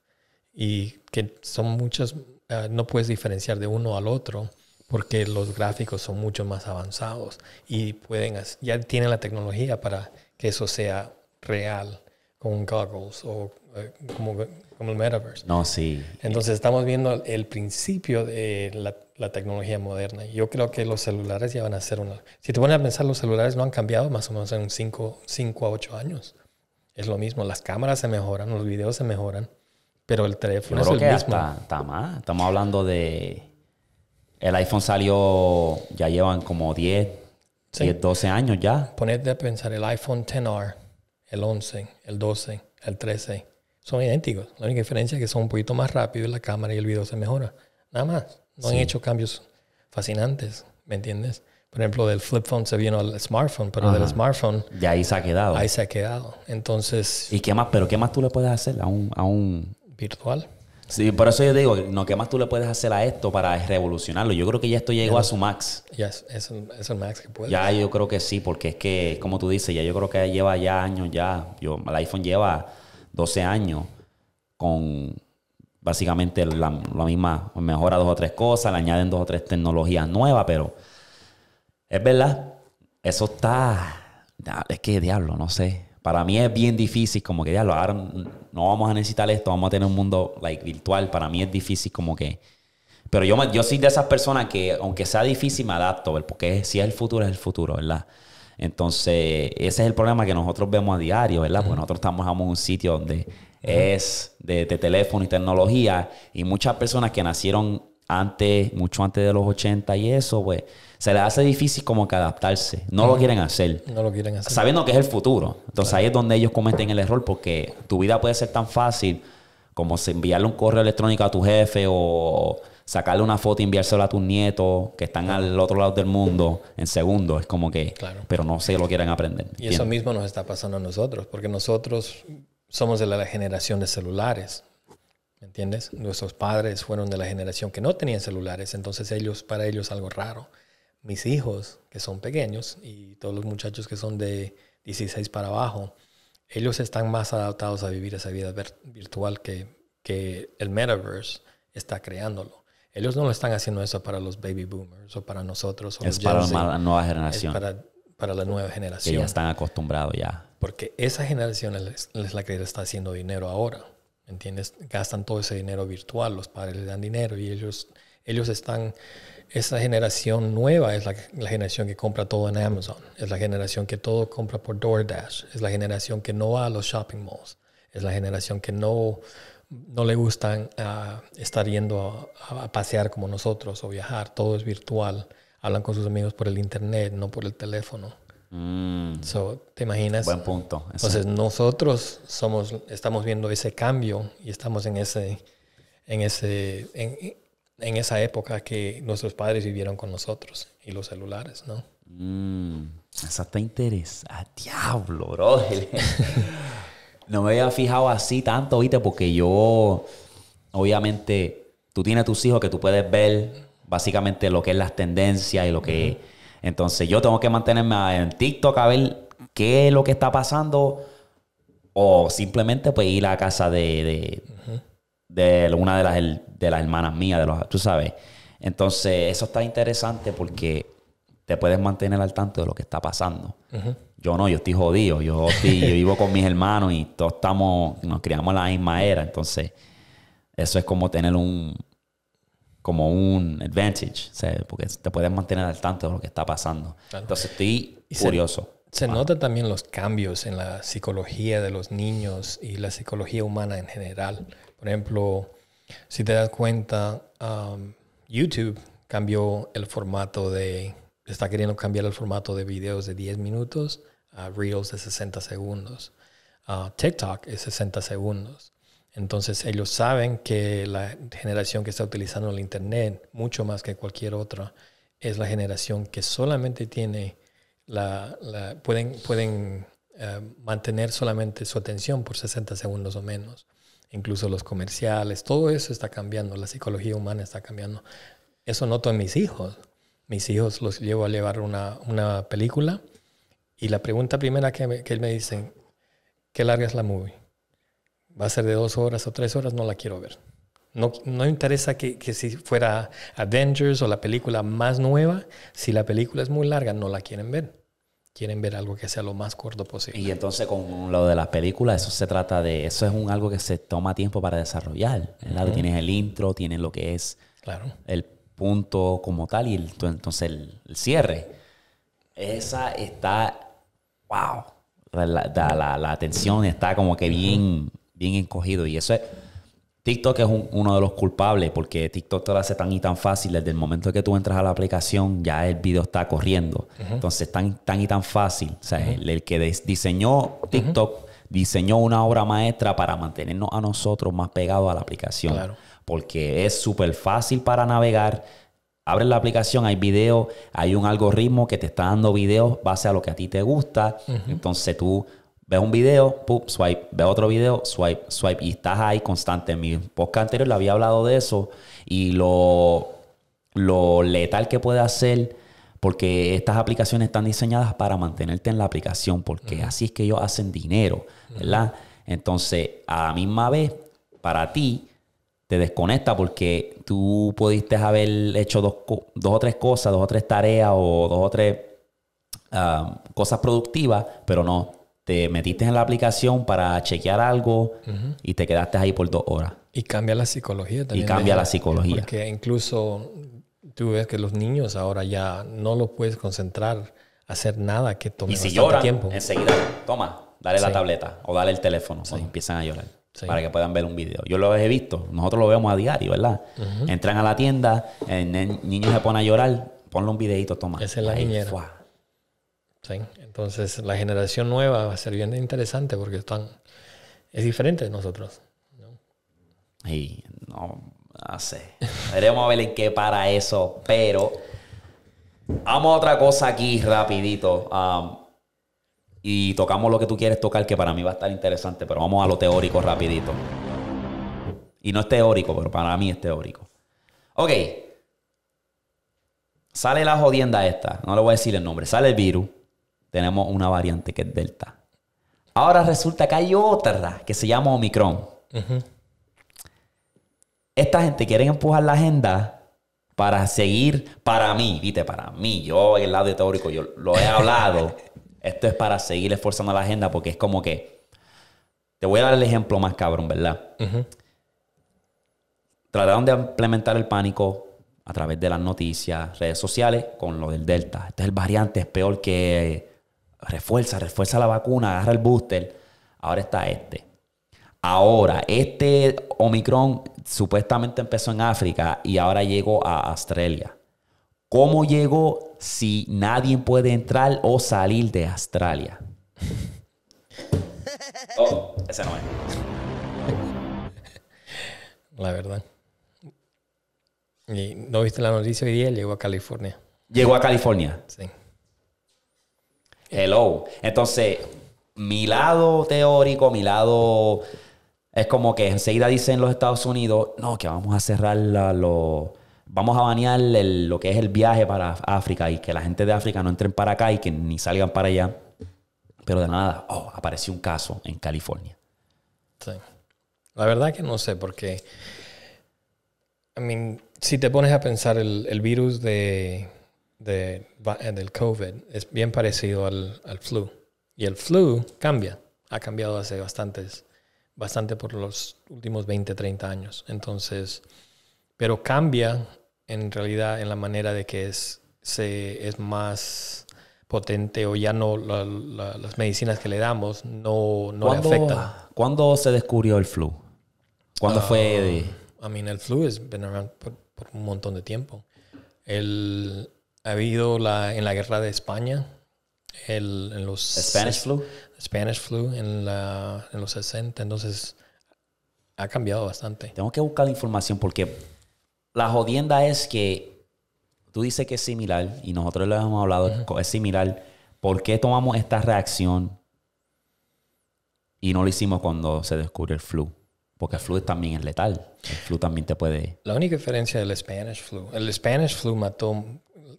y que son muchas Ah, no puedes diferenciar de uno al otro porque los gráficos son mucho más avanzados y pueden, ya tienen la tecnología para que eso sea real con goggles o eh, como, como, el metaverse. No, sí. Entonces estamos viendo el principio de la, tecnología moderna. Yo creo que los celulares ya van a ser una... Si te pones a pensar, los celulares no han cambiado más o menos en 5 a 8 años. Es lo mismo, las cámaras se mejoran, los videos se mejoran. Pero el teléfono es el mismo. más. Estamos hablando de. El iPhone salió. Ya llevan como 10, 12 años ya. Ponete a pensar el iPhone XR, el 11, el 12, el 13. Son idénticos. La única diferencia es que son un poquito más rápidos la cámara y el video se mejora. Nada más. No han hecho cambios fascinantes. ¿Me entiendes? Por ejemplo, del flip phone se vino al smartphone, pero del smartphone. y ahí se ha quedado. Ahí se ha quedado. Entonces. ¿Y qué más? ¿Pero qué más tú le puedes hacer a un, virtual. Sí, por eso yo digo, no, ¿qué más tú le puedes hacer a esto para revolucionarlo? Yo creo que ya esto llegó a su max. Ya es, max que puede. Ya yo creo que sí, porque es que, como tú dices, ya yo creo que lleva ya años ya. Yo, el iPhone lleva 12 años con básicamente la, la misma, mejora dos o tres cosas, le añaden dos o tres tecnologías nuevas, pero es verdad, eso está, es que diablo, no sé para mí es bien difícil, como que ya lo ahora no vamos a necesitar esto, vamos a tener un mundo like, virtual. Para mí es difícil, como que. Pero yo, yo soy de esas personas que, aunque sea difícil, me adapto, porque si es el futuro, es el futuro, ¿verdad? Entonces, ese es el problema que nosotros vemos a diario, ¿verdad? Porque nosotros estamos en un sitio donde es de, de teléfono y tecnología, y muchas personas que nacieron antes, mucho antes de los 80 y eso, pues se les hace difícil como que adaptarse. No lo quieren hacer. No lo quieren hacer. Sabiendo que es el futuro. Entonces ahí es donde ellos cometen el error porque tu vida puede ser tan fácil como enviarle un correo electrónico a tu jefe o sacarle una foto y enviársela a tus nietos que están al otro lado del mundo en segundos. Es como que, claro. pero no se lo quieren aprender. Y eso mismo nos está pasando a nosotros, porque nosotros somos de la generación de celulares. ¿Me entiendes? Nuestros padres fueron de la generación que no tenían celulares, entonces ellos, para ellos algo raro mis hijos, que son pequeños, y todos los muchachos que son de 16 para abajo, ellos están más adaptados a vivir esa vida virtual que, que el metaverse está creándolo. Ellos no lo están haciendo eso para los baby boomers o para nosotros. O es para la nueva generación. Es para, la nueva generación. Que ya están acostumbrados ya. Porque esa generación es, la que está haciendo dinero ahora. ¿Entiendes? Gastan todo ese dinero virtual, los padres le dan dinero y ellos, ellos están esa generación nueva es la, generación que compra todo en Amazon, es la generación que todo compra por DoorDash, es la generación que no va a los shopping malls, es la generación que no, no le gusta ah, estar yendo a, pasear como nosotros o viajar, todo es virtual, hablan con sus amigos por el internet, no por el teléfono. Mm. ¿Te imaginas? Buen punto. Entonces nosotros somos, estamos viendo ese cambio y estamos en ese, en ese, en esa época que nuestros padres vivieron con nosotros y los celulares, ¿no? Mm, esa está interesante. Ah, diablo, bro. no me había fijado así tanto, viste, porque yo, obviamente, tú tienes tus hijos que tú puedes ver básicamente lo que es las tendencias y lo que... Entonces yo tengo que mantenerme en TikTok a ver qué es lo que está pasando o simplemente pues ir a casa de, de una de las, de las hermanas mías, de los, tú sabes. Entonces, eso está interesante porque te puedes mantener al tanto de lo que está pasando. Yo no, yo estoy jodido. Yo, yo vivo con mis hermanos y todos estamos, nos criamos en la misma era. Entonces, eso es como tener un, como un advantage, porque te puedes mantener al tanto de lo que está pasando. Entonces, estoy curioso. Se, nota también los cambios en la psicología de los niños y la psicología humana en general por ejemplo, si te das cuenta, um, YouTube cambió el formato de, está queriendo cambiar el formato de videos de 10 minutos a reels de 60 segundos. Ah, TikTok es 60 segundos. Entonces ellos saben que la generación que está utilizando el Internet, mucho más que cualquier otra, es la generación que solamente tiene la, pueden, pueden eh, mantener solamente su atención por 60 segundos o menos incluso los comerciales, todo eso está cambiando, la psicología humana está cambiando. Eso noto en mis hijos. Mis hijos los llevo a llevar una, película y la pregunta primera que me, dicen, ¿qué larga es la movie? ¿Va a ser de dos horas o tres horas? No la quiero ver. No, no interesa que, que si fuera Avengers o la película más nueva, si la película es muy larga, no la quieren ver quieren ver algo que sea lo más corto posible. Y entonces con lo de las películas, eso se trata de, eso es un algo que se toma tiempo para desarrollar. Tienes el intro, tienes lo que es claro. el punto como tal y entonces el, cierre. Esa está, wow, la, la, la, tensión está como que bien, bien encogido y eso es TikTok es uno de los culpables porque TikTok te lo hace tan y tan fácil. Desde el momento que tú entras a la aplicación, ya el video está corriendo. Entonces, tan, tan y tan fácil. O sea, el, que diseñó TikTok diseñó una obra maestra para mantenernos a nosotros más pegados a la aplicación. Porque es súper fácil para navegar. Abres la aplicación, hay video, hay un algoritmo que te está dando videos base a lo que a ti te gusta. Entonces tú Ves un video, pum, swipe. Ves otro video, swipe, swipe. Y estás ahí constante. En mi podcast anterior le había hablado de eso y lo, lo letal que puede hacer porque estas aplicaciones están diseñadas para mantenerte en la aplicación, porque así es que ellos hacen dinero, ¿verdad? Entonces, a la misma vez, para ti, te desconecta porque tú pudiste haber hecho dos, o tres cosas, dos o tres tareas o dos o tres ah, cosas productivas, pero no, te metiste en la aplicación para chequear algo y te quedaste ahí por dos horas. Y cambia la psicología también. Y cambia la psicología. Porque incluso tú ves que los niños ahora ya no los puedes concentrar, hacer nada que tome y si lloran, tiempo. Enseguida, toma, dale la tableta o dale el teléfono. empiezan a llorar. Para que puedan ver un video. Yo lo he visto, nosotros lo vemos a diario, ¿verdad? Entran a la tienda, el niño se pone a llorar, ponle un videito, toma. Esa es la Sí, entonces, la generación nueva va a ser bien interesante porque están, es diferente de nosotros. Y no, no sé. Veremos a ver en qué para eso, pero vamos a otra cosa aquí rapidito. Um, y tocamos lo que tú quieres tocar, que para mí va a estar interesante, pero vamos a lo teórico rapidito. Y no es teórico, pero para mí es teórico. Ok. Sale la jodienda esta. No le voy a decir el nombre. Sale el virus tenemos una variante que es Delta. Ahora resulta que hay otra que se llama Omicron. Esta gente quiere empujar la agenda para seguir, para mí, viste, para mí, yo en el lado teórico, yo lo he hablado. Esto es para seguir esforzando la agenda porque es como que, te voy a dar el ejemplo más cabrón, ¿verdad? Trataron de implementar el pánico a través de las noticias, redes sociales, con lo del Delta. Este es el variante, es peor que refuerza, refuerza la vacuna, agarra el booster. Ahora está este. Ahora, este Omicron supuestamente empezó en África y ahora llegó a Australia. ¿Cómo llegó si nadie puede entrar o salir de Australia? Oh, ese no es. La verdad. ¿No viste la noticia hoy día? Llegó a California. Llegó a California. Sí. Hello. Entonces, mi lado teórico, mi lado es como que enseguida dicen los Estados Unidos, no, que vamos a cerrar la, lo, vamos a banear lo que es el viaje para África y que la gente de África no entren para acá y que ni salgan para allá. Pero de nada, oh, apareció un caso en California. Sí. La verdad que no sé, porque I mean, si te pones a pensar el virus de del COVID es bien parecido al, al, flu. Y el flu cambia, ha cambiado hace bastantes, bastante por los últimos 20, 30 años. Entonces, pero cambia en realidad en la manera de que es, se, es más potente o ya no las medicinas que le damos no, no le afectan. ¿Cuándo se descubrió el flu? ¿Cuándo fue? Ah, el flu es been por, un montón de tiempo. El, ha habido la, en la guerra de España, el, en los... Spanish flu. Spanish flu en, la, en los 60, entonces ha cambiado bastante. Tengo que buscar la información porque la jodienda es que tú dices que es similar y nosotros lo hemos hablado, es similar. ¿Por qué tomamos esta reacción y no lo hicimos cuando se descubrió el flu? Porque el flu también es letal. El flu también te puede... La única diferencia del Spanish flu, el Spanish flu mató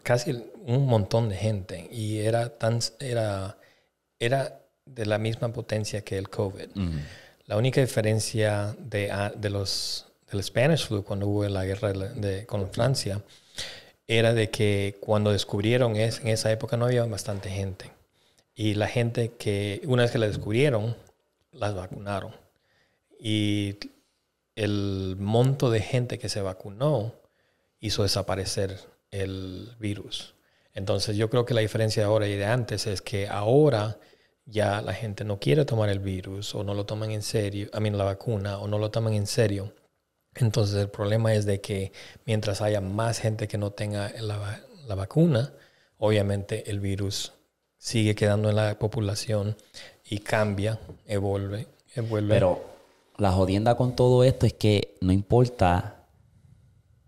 casi un montón de gente y era, tan, era, era de la misma potencia que el COVID. Mm. La única diferencia ah, de, los, del Spanish flu cuando hubo la guerra con Francia era de que cuando descubrieron es, en esa época no había bastante gente. Y la gente que una vez que la descubrieron, las vacunaron. Y el monto de gente que se vacunó hizo desaparecer el virus. Entonces yo creo que la diferencia de ahora y de antes es que ahora ya la gente no quiere tomar el virus o no lo toman en serio, a mí mean, la vacuna o no lo toman en serio. Entonces el problema es de que mientras haya más gente que no tenga la, vacuna, obviamente el virus sigue quedando en la población y cambia, evolve, Pero la jodienda con todo esto es que no importa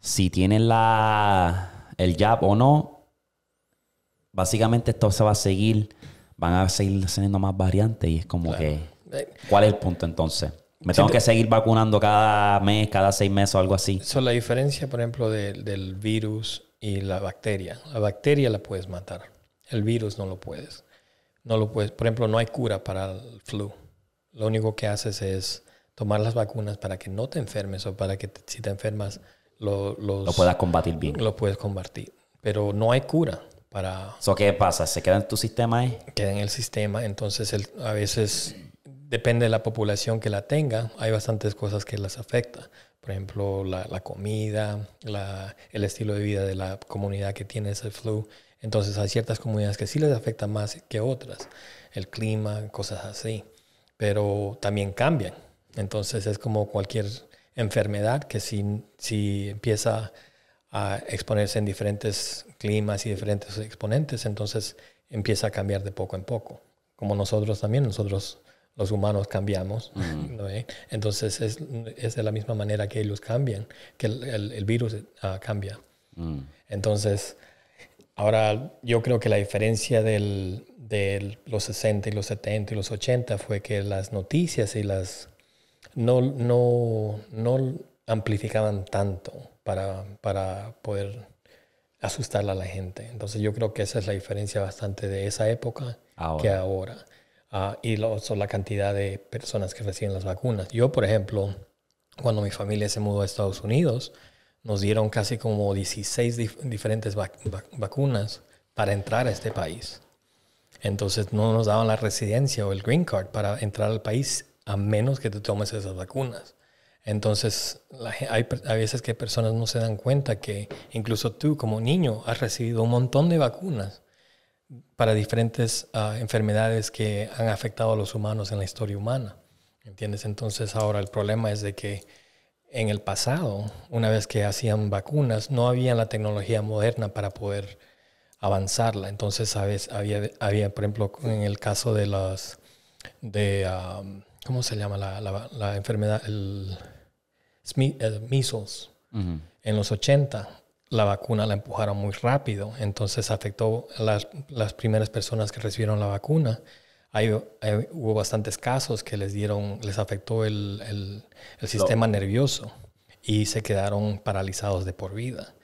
si tienen la el jab o no, básicamente esto se va a seguir, van a seguir teniendo más variantes y es como que, eh, ¿cuál es el punto entonces? ¿Me tengo que seguir vacunando cada mes, cada seis meses o algo así? Eso es la diferencia, por ejemplo, del virus y la bacteria. La bacteria la puedes matar, el virus no lo puedes. No lo puedes, por ejemplo, no hay cura para el flu. Lo único que haces es tomar las vacunas para que no te enfermes o para que si te enfermas lo, puedas combatir bien. Lo puedes combatir. Pero no hay cura para... ¿Eso qué pasa? ¿Se queda en tu sistema ahí? Queda en el sistema. Entonces, a veces depende de la población que la tenga. Hay bastantes cosas que las afectan. Por ejemplo, la, comida, el estilo de vida de la comunidad que tiene ese flu. Entonces, hay ciertas comunidades que sí les afecta más que otras. El clima, cosas así. Pero también cambian. Entonces, es como cualquier enfermedad que si, si empieza a exponerse en diferentes climas y diferentes exponentes, entonces empieza a cambiar de poco en poco. Como nosotros también, nosotros los humanos cambiamos. Eh? Entonces es, de la misma manera que ellos cambian, que el, virus ah, cambia. Mm. Entonces, ahora yo creo que la diferencia del, de los 60 y los 70 y los 80 fue que las noticias y las no, amplificaban tanto para, para poder asustar a la gente. Entonces yo creo que esa es la diferencia bastante de esa época que ahora. Ah, y lo, son la cantidad de personas que reciben las vacunas. Yo, por ejemplo, cuando mi familia se mudó a Estados Unidos, nos dieron casi como 16 diferentes vacunas para entrar a este país. Entonces no nos daban la residencia o el green card para entrar al país a menos que te tomes esas vacunas. Entonces, hay a veces que personas no se dan cuenta que incluso tú como niño has recibido un montón de vacunas para diferentes ah, enfermedades que han afectado a los humanos en la historia humana. ¿Entiendes? Entonces ahora el problema es de que en el pasado, una vez que hacían vacunas, no había la tecnología moderna para poder avanzarla. Entonces, ¿sabes? Había, había por ejemplo, en el caso de las de ah, ¿cómo se llama la, la, enfermedad? El, measles. En los 80 la vacuna la empujaron muy rápido, entonces afectó las, las primeras personas que recibieron la vacuna. hay hubo bastantes casos que les dieron, les afectó el, el, sistema nervioso y se quedaron paralizados de por vida.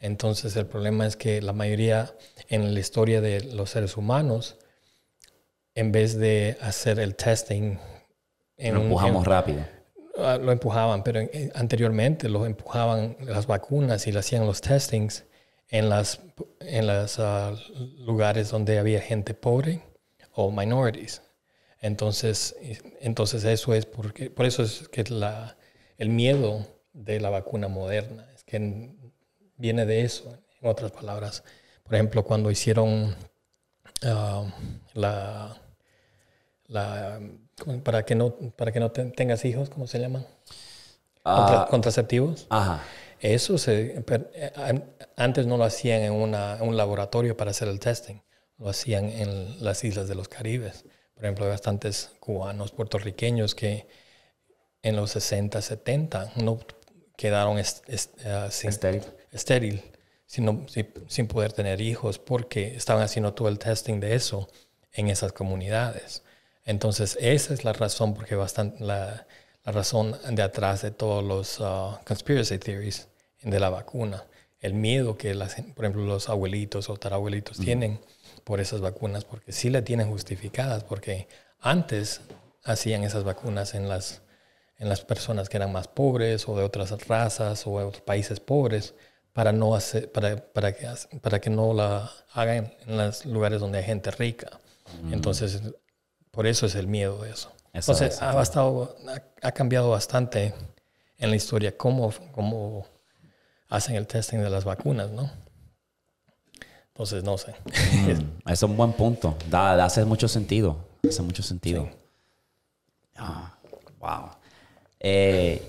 Entonces el problema es que la mayoría en la historia de los seres humanos, en vez de hacer el testing lo empujamos em, rápido. Ah, lo empujaban, pero anteriormente los empujaban las vacunas y le hacían los testings en los en las, ah, lugares donde había gente pobre o minorities. Entonces, entonces eso es porque, por eso es que la, el miedo de la vacuna moderna, es que viene de eso, en otras palabras. Por ejemplo, cuando hicieron ah, la, la para que no, para que no tengas hijos, ¿cómo se llaman? Ah. contraceptivos. Ajá. Eso eh, antes no lo hacían en, una, un laboratorio para hacer el testing, lo hacían en las islas de los Caribes. Por ejemplo, hay bastantes cubanos, puertorriqueños que en los 60, 70 no quedaron eh, estériles estéril, sino, sin poder tener hijos porque estaban haciendo todo el testing de eso en esas comunidades. Entonces, esa es la razón, porque bastante, la, la razón de atrás de todos los ah, conspiracy theories de la vacuna. El miedo que, las, por ejemplo, los abuelitos o tarabuelitos tienen por esas vacunas, porque sí la tienen justificadas, porque antes hacían esas vacunas en las, en las personas que eran más pobres o de otras razas o de otros países pobres para, no hacer, para, que, para que no la hagan en los lugares donde hay gente rica. Entonces por eso es el miedo de eso. Entonces, ha, cambiado bastante en la historia cómo, hacen el testing de las vacunas, ¿no? Entonces, no sé. Mm, eso es un buen punto. Da, hace mucho sentido. Hace mucho sentido. Ah, wow. Eh,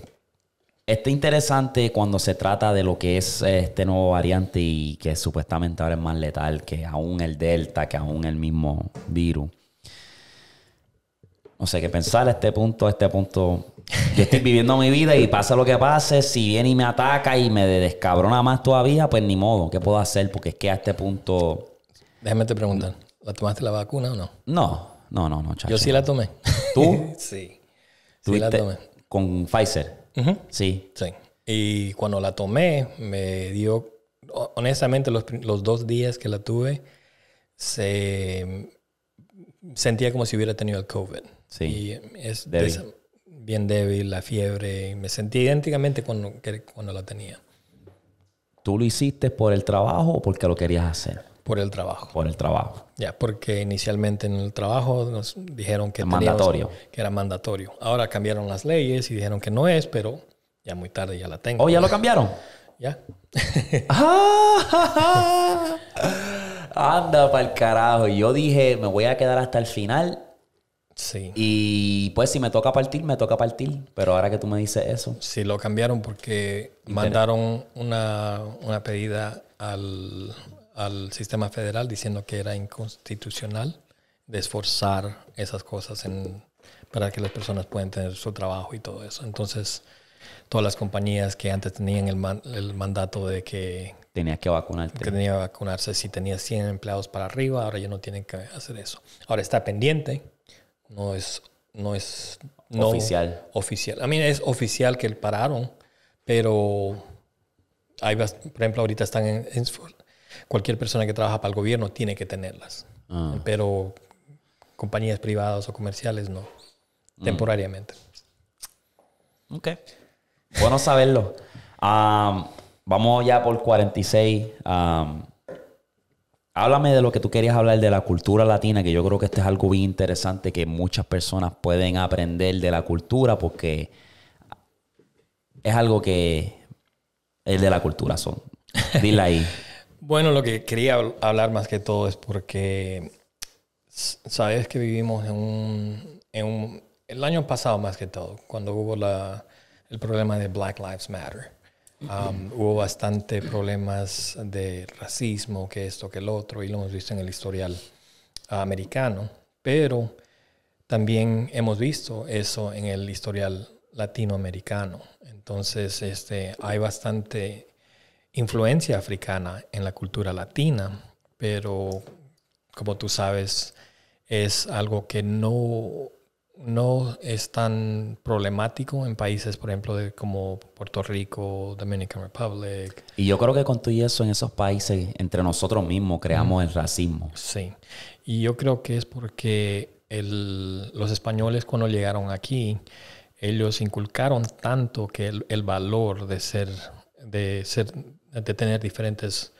está interesante cuando se trata de lo que es este nuevo variante y que supuestamente ahora es más letal que aún el Delta, que aún el mismo virus no sé qué pensar a este punto, a este punto. Yo estoy viviendo mi vida y pasa lo que pase, si viene y me ataca y me descabrona más todavía, pues ni modo, ¿qué puedo hacer? Porque es que a este punto... Déjame te preguntar, ¿la tomaste la vacuna o no? No, no, no, no, Yo sí la tomé. ¿Tú? sí. Sí la tomé. ¿Con Pfizer? Sí. Sí. Y cuando la tomé, me dio, honestamente, los, los dos días que la tuve, se sentía como si hubiera tenido el COVID. Y es bien débil, la fiebre. Y me sentí idénticamente cuando, cuando la tenía. ¿Tú lo hiciste por el trabajo o porque lo querías hacer? Por el trabajo. Por el trabajo. Ya, porque inicialmente en el trabajo nos dijeron que, mandatorio. que era mandatorio. Ahora cambiaron las leyes y dijeron que no es, pero ya muy tarde ya la tengo. ¿Oh, ya lo cambiaron? Ya. Ah, Anda para el carajo. Yo dije, me voy a quedar hasta el final y pues si me toca partir, me toca partir. Pero ahora que tú me dices eso. Sí, lo cambiaron porque mandaron una, pedida al, sistema federal diciendo que era inconstitucional de esforzar esas cosas para que las personas puedan tener su trabajo y todo eso. Entonces, todas las compañías que antes tenían el, mandato de que... tenía que vacunarte. Que tenía que vacunarse si tenía 100 empleados para arriba, ahora ya no tienen que hacer eso. Ahora está pendiente no es, oficial. Oficial. A mí es oficial que pararon, pero hay, por ejemplo, ahorita están en, cualquier persona que trabaja para el gobierno tiene que tenerlas, ah. pero compañías privadas o comerciales no, mm. temporariamente. Ok. Bueno saberlo. Ah, vamos ya por 46. Háblame de lo que tú querías hablar de la cultura latina, que yo creo que esto es algo bien interesante que muchas personas pueden aprender de la cultura porque es algo que es de la cultura, son. Dile ahí. bueno, lo que quería hablar más que todo es porque sabes que vivimos en un, en un el año pasado más que todo, cuando hubo la, el problema de Black Lives Matter hubo bastante problemas de racismo, que esto, que el otro, y lo hemos visto en el historial americano, pero también hemos visto eso en el historial latinoamericano. Entonces, este, hay bastante influencia africana en la cultura latina, pero como tú sabes, es algo que no no es tan problemático en países, por ejemplo, como Puerto Rico, Dominican Republic. Y yo creo que con todo eso en esos países, entre nosotros mismos, creamos el racismo. Sí. Y yo creo que es porque los españoles cuando llegaron aquí, ellos inculcaron tanto que el, valor de ser, ser, de tener diferentes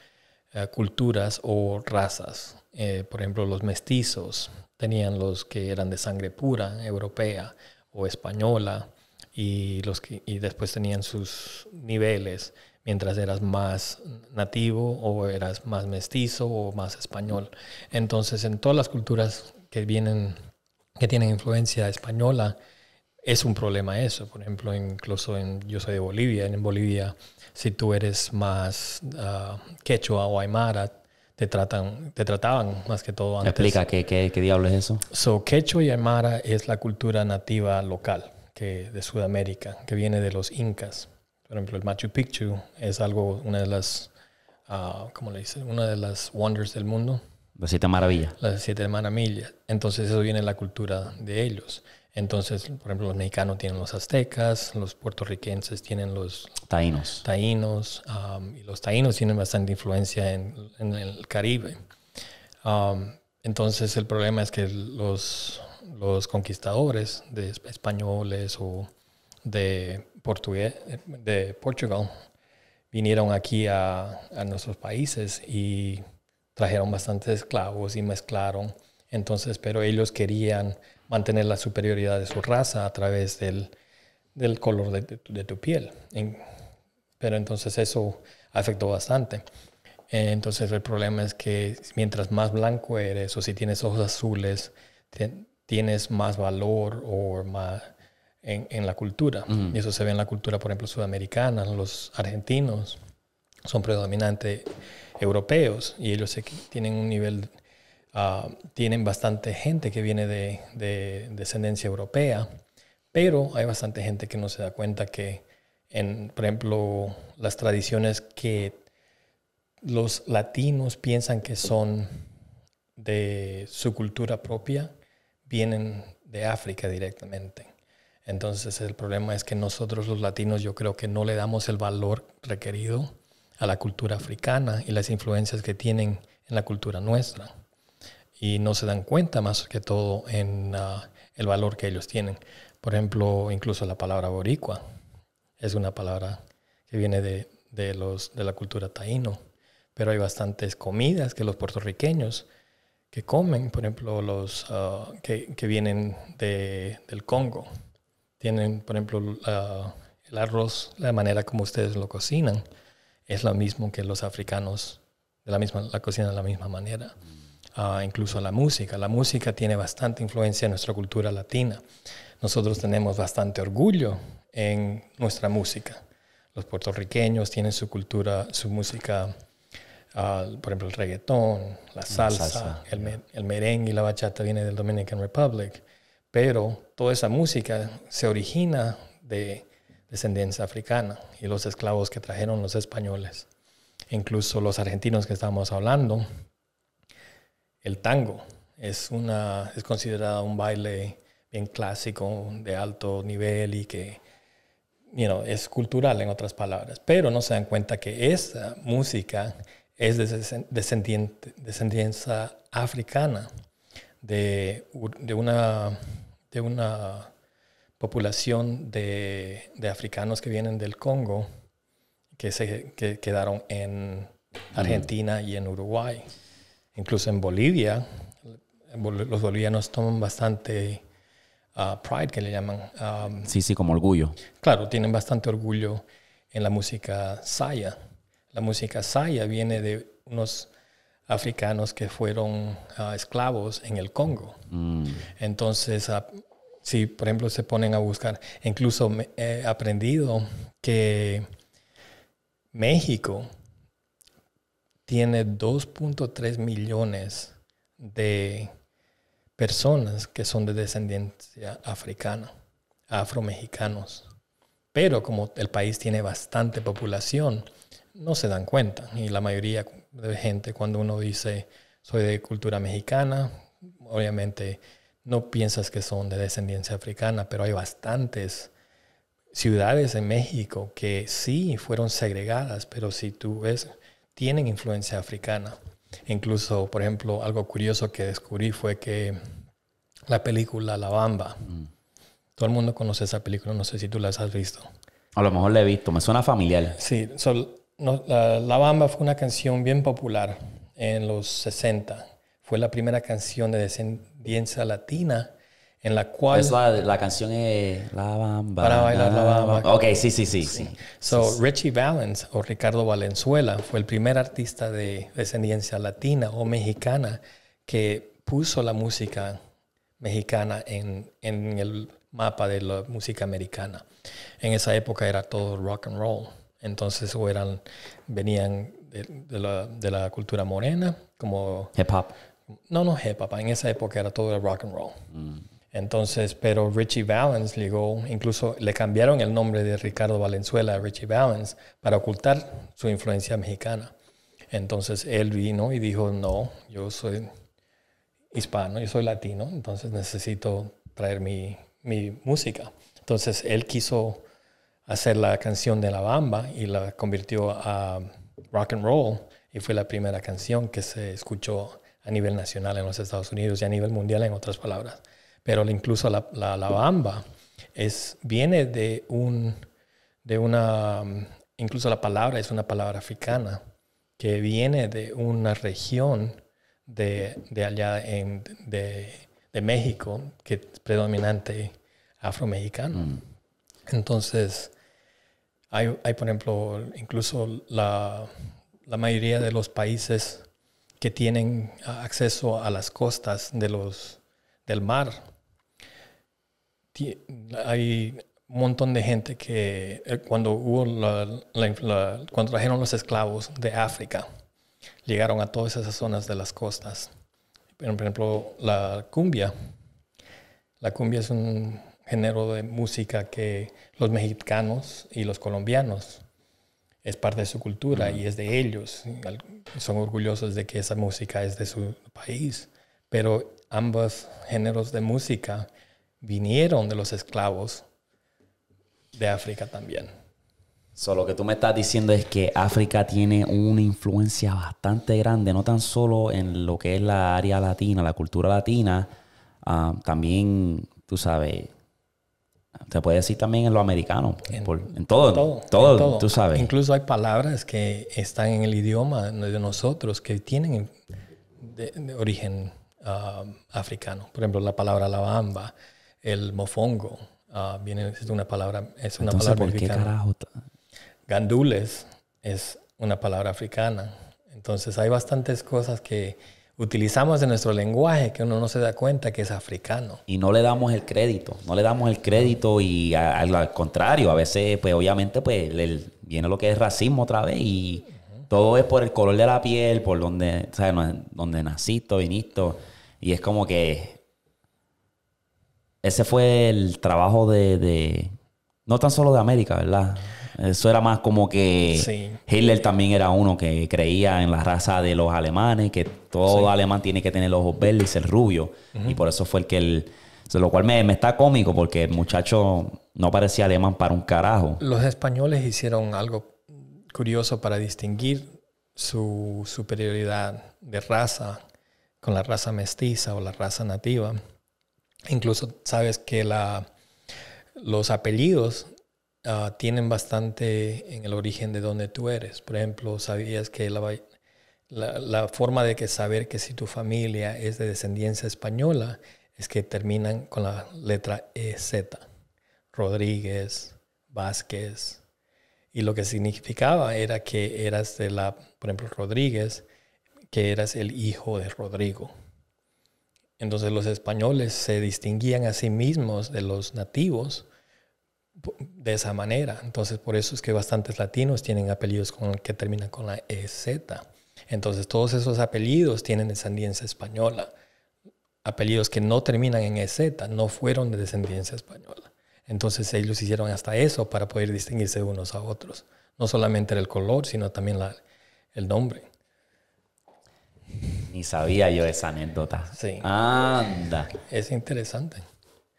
eh, culturas o razas. Eh, por ejemplo, los mestizos tenían los que eran de sangre pura, europea o española, y, los que, después tenían sus niveles, mientras eras más nativo o eras más mestizo o más español. Entonces, en todas las culturas que vienen, que tienen influencia española, es un problema eso. Por ejemplo, incluso en, yo soy de Bolivia, en Bolivia, si tú eres más ah, quechua o aymara, te tratan, te trataban más que todo antes. Explica qué, qué, qué diablo es eso. So, Quechua y Amara es la cultura nativa local que, de Sudamérica, que viene de los incas. Por ejemplo, el Machu Picchu es algo, una de las, ah, ¿cómo le dice? Una de las wonders del mundo. Las siete maravillas. Las siete maravillas. Entonces eso viene de la cultura de ellos. Entonces, por ejemplo, los mexicanos tienen los aztecas, los puertorriquenses tienen los taínos. Um, y los taínos tienen bastante influencia en, el Caribe. Um, entonces, el problema es que los, conquistadores de españoles o de, de Portugal vinieron aquí a, a nuestros países y trajeron bastantes esclavos y mezclaron. Entonces, pero ellos querían mantener la superioridad de su raza a través del, del color de, tu piel. pero entonces eso afectó bastante. Eh, entonces el problema es que mientras más blanco eres o si tienes ojos azules, tienes más valor o más en, la cultura. Y eso se ve en la cultura, por ejemplo, sudamericana. Los argentinos son predominantemente europeos y ellos tienen un nivel Ah, tienen bastante gente que viene de, descendencia europea, pero hay bastante gente que no se da cuenta que, en, por ejemplo, las tradiciones que los latinos piensan que son de su cultura propia, vienen de África directamente. Entonces el problema es que nosotros los latinos yo creo que no le damos el valor requerido a la cultura africana y las influencias que tienen en la cultura nuestra y no se dan cuenta más que todo en ah, el valor que ellos tienen. Por ejemplo, incluso la palabra boricua es una palabra que viene de, los, de la cultura taíno, pero hay bastantes comidas que los puertorriqueños que comen, por ejemplo, los ah, que, vienen de, del Congo. Tienen, por ejemplo, el arroz, la manera como ustedes lo cocinan, es lo mismo que los africanos, de la, misma, la cocinan de la misma manera. Ah, incluso la música. La música tiene bastante influencia en nuestra cultura latina. Nosotros tenemos bastante orgullo en nuestra música. Los puertorriqueños tienen su cultura, su música, ah, por ejemplo, el reggaetón, la salsa, El, el merengue y la bachata viene del Dominican Republic. Pero toda esa música se origina de descendencia africana y los esclavos que trajeron los españoles. Incluso los argentinos que estamos hablando, el tango. Es, una, es un baile bien clásico, de alto nivel y que es cultural en otras palabras, pero no se dan cuenta que esa música es de descendiente, descendencia africana de, de, una, población de, africanos que vienen del Congo que se que quedaron en mm. Argentina y en Uruguay. Incluso en Bolivia, los bolivianos toman bastante ah, pride, que le llaman. Ah, sí, sí, como orgullo. Claro, tienen bastante orgullo en la música saya. La música saya viene de unos africanos que fueron ah, esclavos en el Congo. Mm. Entonces, si por ejemplo se ponen a buscar, incluso he aprendido que México tiene 2.3 millones de personas que son de descendencia africana, afromexicanos. Pero como el país tiene bastante población, no se dan cuenta. Y la mayoría de gente cuando uno dice soy de cultura mexicana, obviamente no piensas que son de descendencia africana, pero hay bastantes ciudades en México que sí fueron segregadas, pero si tú ves tienen influencia africana. Incluso, por ejemplo, algo curioso que descubrí fue que la película La Bamba, mm. todo el mundo conoce esa película, no sé si tú la has visto. A lo mejor la he visto, me suena familiar. Sí, la, la, Bamba fue una canción bien popular en los 60. Fue la primera canción de descendencia latina en la cual... Es pues la, canción es La Bamba. Para bailar La Bamba. Ok, sí, sí, sí. sí. So, Richie Valens o Ricardo Valenzuela fue el primer artista de descendencia latina o mexicana que puso la música mexicana en, en el mapa de la música americana. En esa época era todo rock and roll. Entonces eran, venían de, la, cultura morena como... Hip hop. No, no hip hop. En esa época era todo rock and roll. Mm. Entonces, pero Richie Valens llegó, incluso le cambiaron el nombre de Ricardo Valenzuela a Richie Valens para ocultar su influencia mexicana. Entonces él vino y dijo, no, yo soy hispano, yo soy latino, entonces necesito traer mi, música. Entonces él quiso hacer la canción de La Bamba y la convirtió a rock and roll y fue la primera canción que se escuchó a nivel nacional en los Estados Unidos y a nivel mundial en otras palabras pero incluso la, la, la bamba es, viene de, un, de una, incluso la palabra es una palabra africana que viene de una región de, allá de, México que es predominante afromexicano. Mm. Entonces, hay, por ejemplo, incluso la, la mayoría de los países que tienen acceso a las costas de los, del mar hay un montón de gente que eh, cuando, hubo cuando trajeron los esclavos de África, llegaron a todas esas zonas de las costas. Por ejemplo, la cumbia. La cumbia es un género de música que los mexicanos y los colombianos es parte de su cultura y es de ellos. Son orgullosos de que esa música es de su país, pero ambos géneros de música vinieron de los esclavos de África también. Solo lo que tú me estás diciendo es que África tiene una influencia bastante grande, no tan solo en lo que es la área latina, la cultura latina, ah, también, tú sabes, se puede decir también en lo americano, en, todo, tú sabes. Incluso hay palabras que están en el idioma de nosotros que tienen de, origen ah, africano. Por ejemplo, la palabra la bamba. El mofongo ah, viene, es una palabra, es una palabra africana. Gandules es una palabra africana. Entonces hay bastantes cosas que utilizamos en nuestro lenguaje que uno no se da cuenta que es africano. Y no le damos el crédito, no le damos el crédito y al contrario, a veces pues obviamente pues viene lo que es racismo otra vez y todo es por el color de la piel, por donde, donde naciste, viniste y es como que ese fue el trabajo de, no tan solo de América, ¿verdad? Eso era más como que Hitler también era uno que creía en la raza de los alemanes, que todo alemán tiene que tener los ojos verdes y ser rubio. Y por eso fue el que él... Lo cual me, me, está cómico porque el muchacho no parecía alemán para un carajo. Los españoles hicieron algo curioso para distinguir su superioridad de raza con la raza mestiza o la raza nativa. Incluso sabes que los apellidos ah, tienen bastante en el origen de donde tú eres. Por ejemplo, sabías que la, forma de que saber que si tu familia es de descendencia española es que terminan con la letra EZ. Rodríguez, Vázquez. Y lo que significaba era que eras de la, por ejemplo, Rodríguez, que eras el hijo de Rodrigo. Entonces los españoles se distinguían a sí mismos de los nativos de esa manera. Entonces por eso es que bastantes latinos tienen apellidos con, que terminan con la EZ. Entonces todos esos apellidos tienen descendencia española. Apellidos que no terminan en EZ no fueron de descendencia española. Entonces ellos hicieron hasta eso para poder distinguirse unos a otros. No solamente el color, sino también el nombre. Ni sabía yo esa anécdota. Sí. Anda. Es interesante.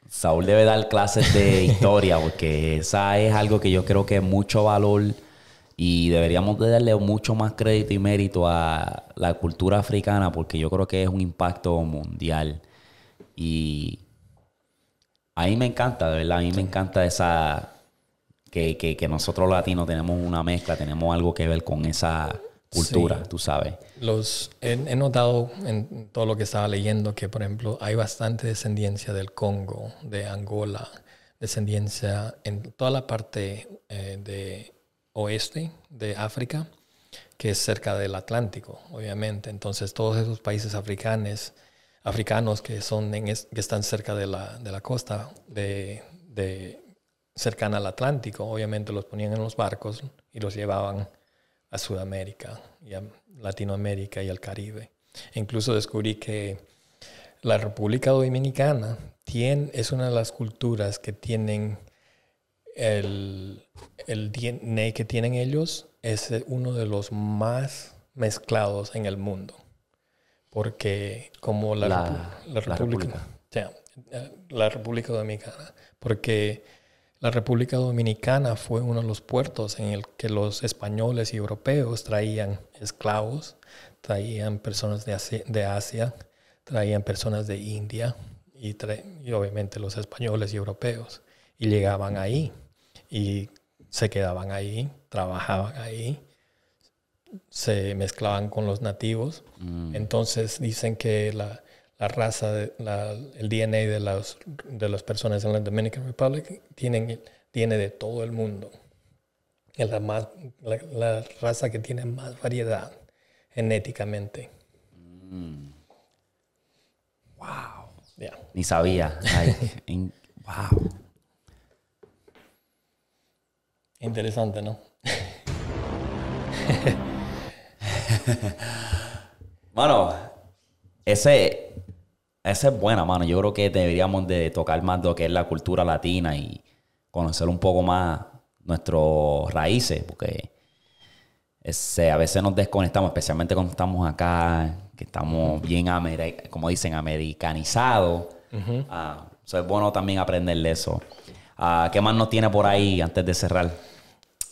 Saúl debe dar clases de historia porque esa es algo que yo creo que es mucho valor y deberíamos de darle mucho más crédito y mérito a la cultura africana porque yo creo que es un impacto mundial. Y a mí me encanta, de verdad, a mí me encanta esa... Que, nosotros latinos tenemos una mezcla, tenemos algo que ver con esa cultura, tú sabes. Los, he, notado en todo lo que estaba leyendo que, por ejemplo, hay bastante descendencia del Congo, de Angola, descendencia en toda la parte eh, de oeste de África, que es cerca del Atlántico, obviamente. Entonces, todos esos países africanos, africanos que, son que están cerca de la, de la costa de, de cercana al Atlántico, obviamente los ponían en los barcos y los llevaban a Sudamérica y a Latinoamérica y al Caribe. Incluso descubrí que la República Dominicana es una de las culturas que tienen el, DNA que tienen ellos, es uno de los más mezclados en el mundo. Porque como la, República, eh, la República Dominicana, porque la República Dominicana fue uno de los puertos en el que los españoles y europeos traían esclavos, traían personas de Asia, traían personas de India y, y obviamente los españoles y europeos. Y llegaban ahí y se quedaban ahí, trabajaban ahí, se mezclaban con los nativos. Mm. Entonces dicen que la, la raza, de, la, el DNA de las, de las personas en la Dominican Republic tienen tiene de todo el mundo. Es la, más, la, raza que tiene más variedad genéticamente. Mm. Wow. Ni sabía. wow. Interesante, ¿no? Bueno, ese esa es buena, mano. Yo creo que deberíamos de tocar más de lo que es la cultura latina y conocer un poco más nuestros raíces, porque a veces nos desconectamos, especialmente cuando estamos acá, que estamos bien, como dicen, americanizados. Ah, es bueno también aprender eso. Ah, ¿Qué más nos tiene por ahí antes de cerrar?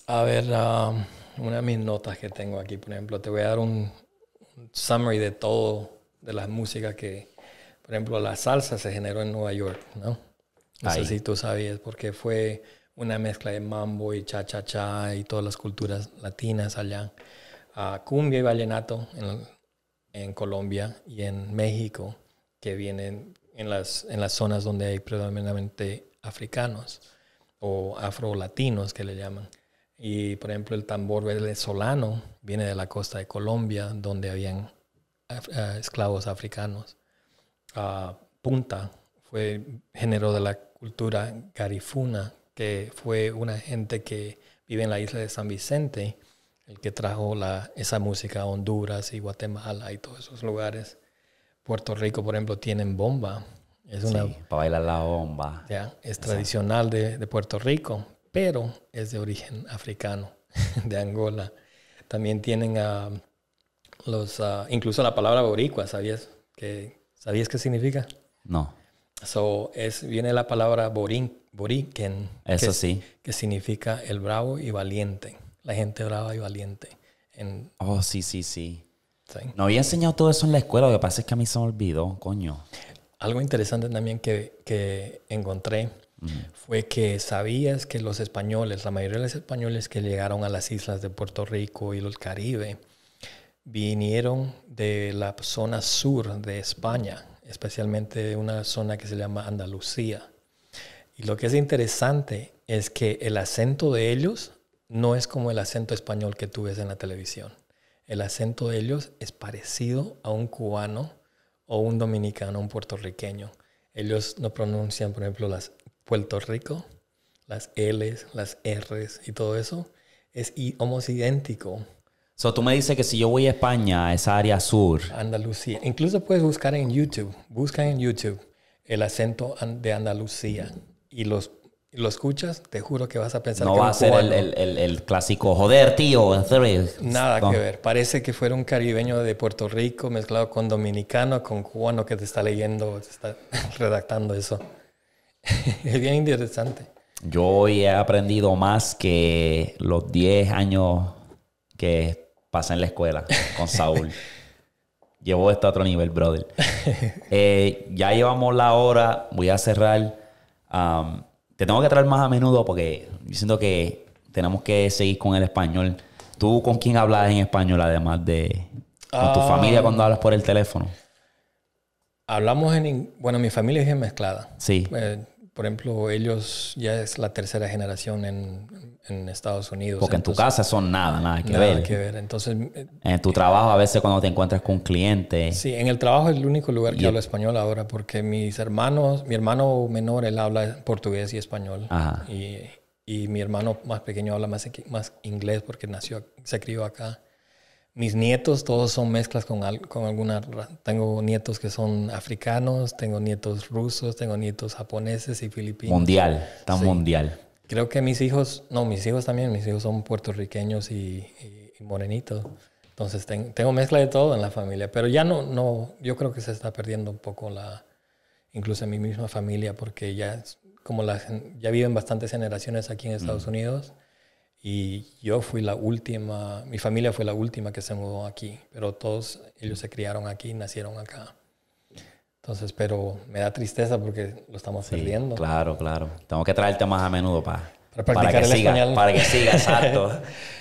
A ver, um, una de mis notas que tengo aquí, por ejemplo, te voy a dar un summary de todo, de las músicas que, por ejemplo, la salsa se generó en Nueva York, ¿no? No Ahí. si tú sabías, porque fue una mezcla de mambo y cha-cha-cha y todas las culturas latinas allá. Ah, cumbia y vallenato en, en, Colombia y en México, que vienen en las, en las zonas donde hay predominantemente africanos o afro-latinos que le llaman. Y por ejemplo, el tambor venezolano viene de la costa de Colombia, donde habían ah, esclavos africanos. Punta fue género de la cultura garifuna, que fue una gente que vive en la isla de San Vicente, el que trajo la, esa música a Honduras y Guatemala y todos esos lugares. Puerto Rico, por ejemplo, tienen bomba. Es una, sí, para bailar la bomba. Ya, es tradicional de, Puerto Rico, pero es de origen africano, de Angola. También tienen a los, incluso la palabra boricua, ¿sabías? Que ¿Sabías qué significa? No. So, es, viene la palabra borin, que, Que significa el bravo y valiente. La gente brava y valiente. En... Oh, sí, sí, sí, No había enseñado todo eso en la escuela. Lo que pasa es que a mí se me olvidó, coño. Algo interesante también que, que encontré fue que sabías que los españoles, la mayoría de los españoles que llegaron a las islas de Puerto Rico y los Caribe, vinieron de la zona sur de España, especialmente una zona que se llama Andalucía. Y lo que es interesante es que el acento de ellos no es como el acento español que tú ves en la televisión. El acento de ellos es parecido a un cubano o un dominicano, un puertorriqueño. Ellos no pronuncian, por ejemplo, las Puerto Rico, las L's, las R's y todo eso. Es almost So, tú me dices que si yo voy a España, a esa área sur. Andalucía. Incluso puedes buscar en YouTube. Busca en YouTube el acento de Andalucía y los lo escuchas, te juro que vas a pensar no va a ser el, el, el, clásico joder, tío. Nada que ver. Parece que fuera un caribeño de Puerto Rico mezclado con dominicano, con cubano que te está leyendo, te está redactando eso. es bien interesante. Yo hoy he aprendido más que los 10 años que pasa en la escuela con Saúl. Llevo esto a otro nivel, brother. Eh, ya llevamos la hora, voy a cerrar. te tengo que traer más a menudo porque yo siento que tenemos que seguir con el español. ¿Tú con quién hablas en español además de con tu familia ah. cuando hablas por el teléfono? Hablamos en... Bueno, mi familia es bien mezclada. Sí. Eh, por ejemplo, ellos ya es la tercera generación en, Estados Unidos. Porque en tu casa son nada, nada que nada ver. que ver. Entonces, eh, en tu eh, trabajo, a veces cuando te encuentras con clientes. Sí, en el trabajo es el único lugar que hablo español ahora, porque mis hermanos, mi hermano menor, él habla portugués y español. Y, y mi hermano más pequeño habla más, más inglés porque nació, se crió acá mis nietos todos son mezclas con, alguna... Tengo nietos que son africanos, tengo nietos rusos, tengo nietos japoneses y filipinos. Mundial, tan mundial. Creo que mis hijos, no, mis hijos también, mis hijos son puertorriqueños y, morenitos. Entonces tengo mezcla de todo en la familia, pero ya no, no, yo creo que se está perdiendo un poco la, incluso en mi misma familia, porque ya, como la, ya viven bastantes generaciones aquí en Estados Unidos y yo fui la última, mi familia fue la última que se mudó aquí, pero todos ellos se criaron aquí, nacieron acá. Entonces, pero me da tristeza porque lo estamos sí, Claro, claro. Tengo que traerte más a menudo para, para, que siga, para que siga, exacto.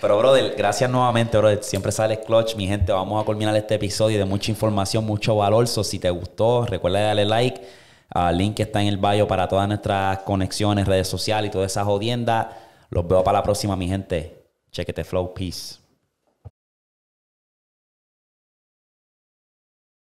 Pero, brother, gracias nuevamente, brother. Siempre sales clutch, mi gente. Vamos a culminar este episodio de mucha información, mucho valor. si te gustó, recuerda darle like. al link que está en el bio para todas nuestras conexiones, redes sociales y toda esa jodienda. Los veo para la próxima, mi gente. Chequete Flow. Peace.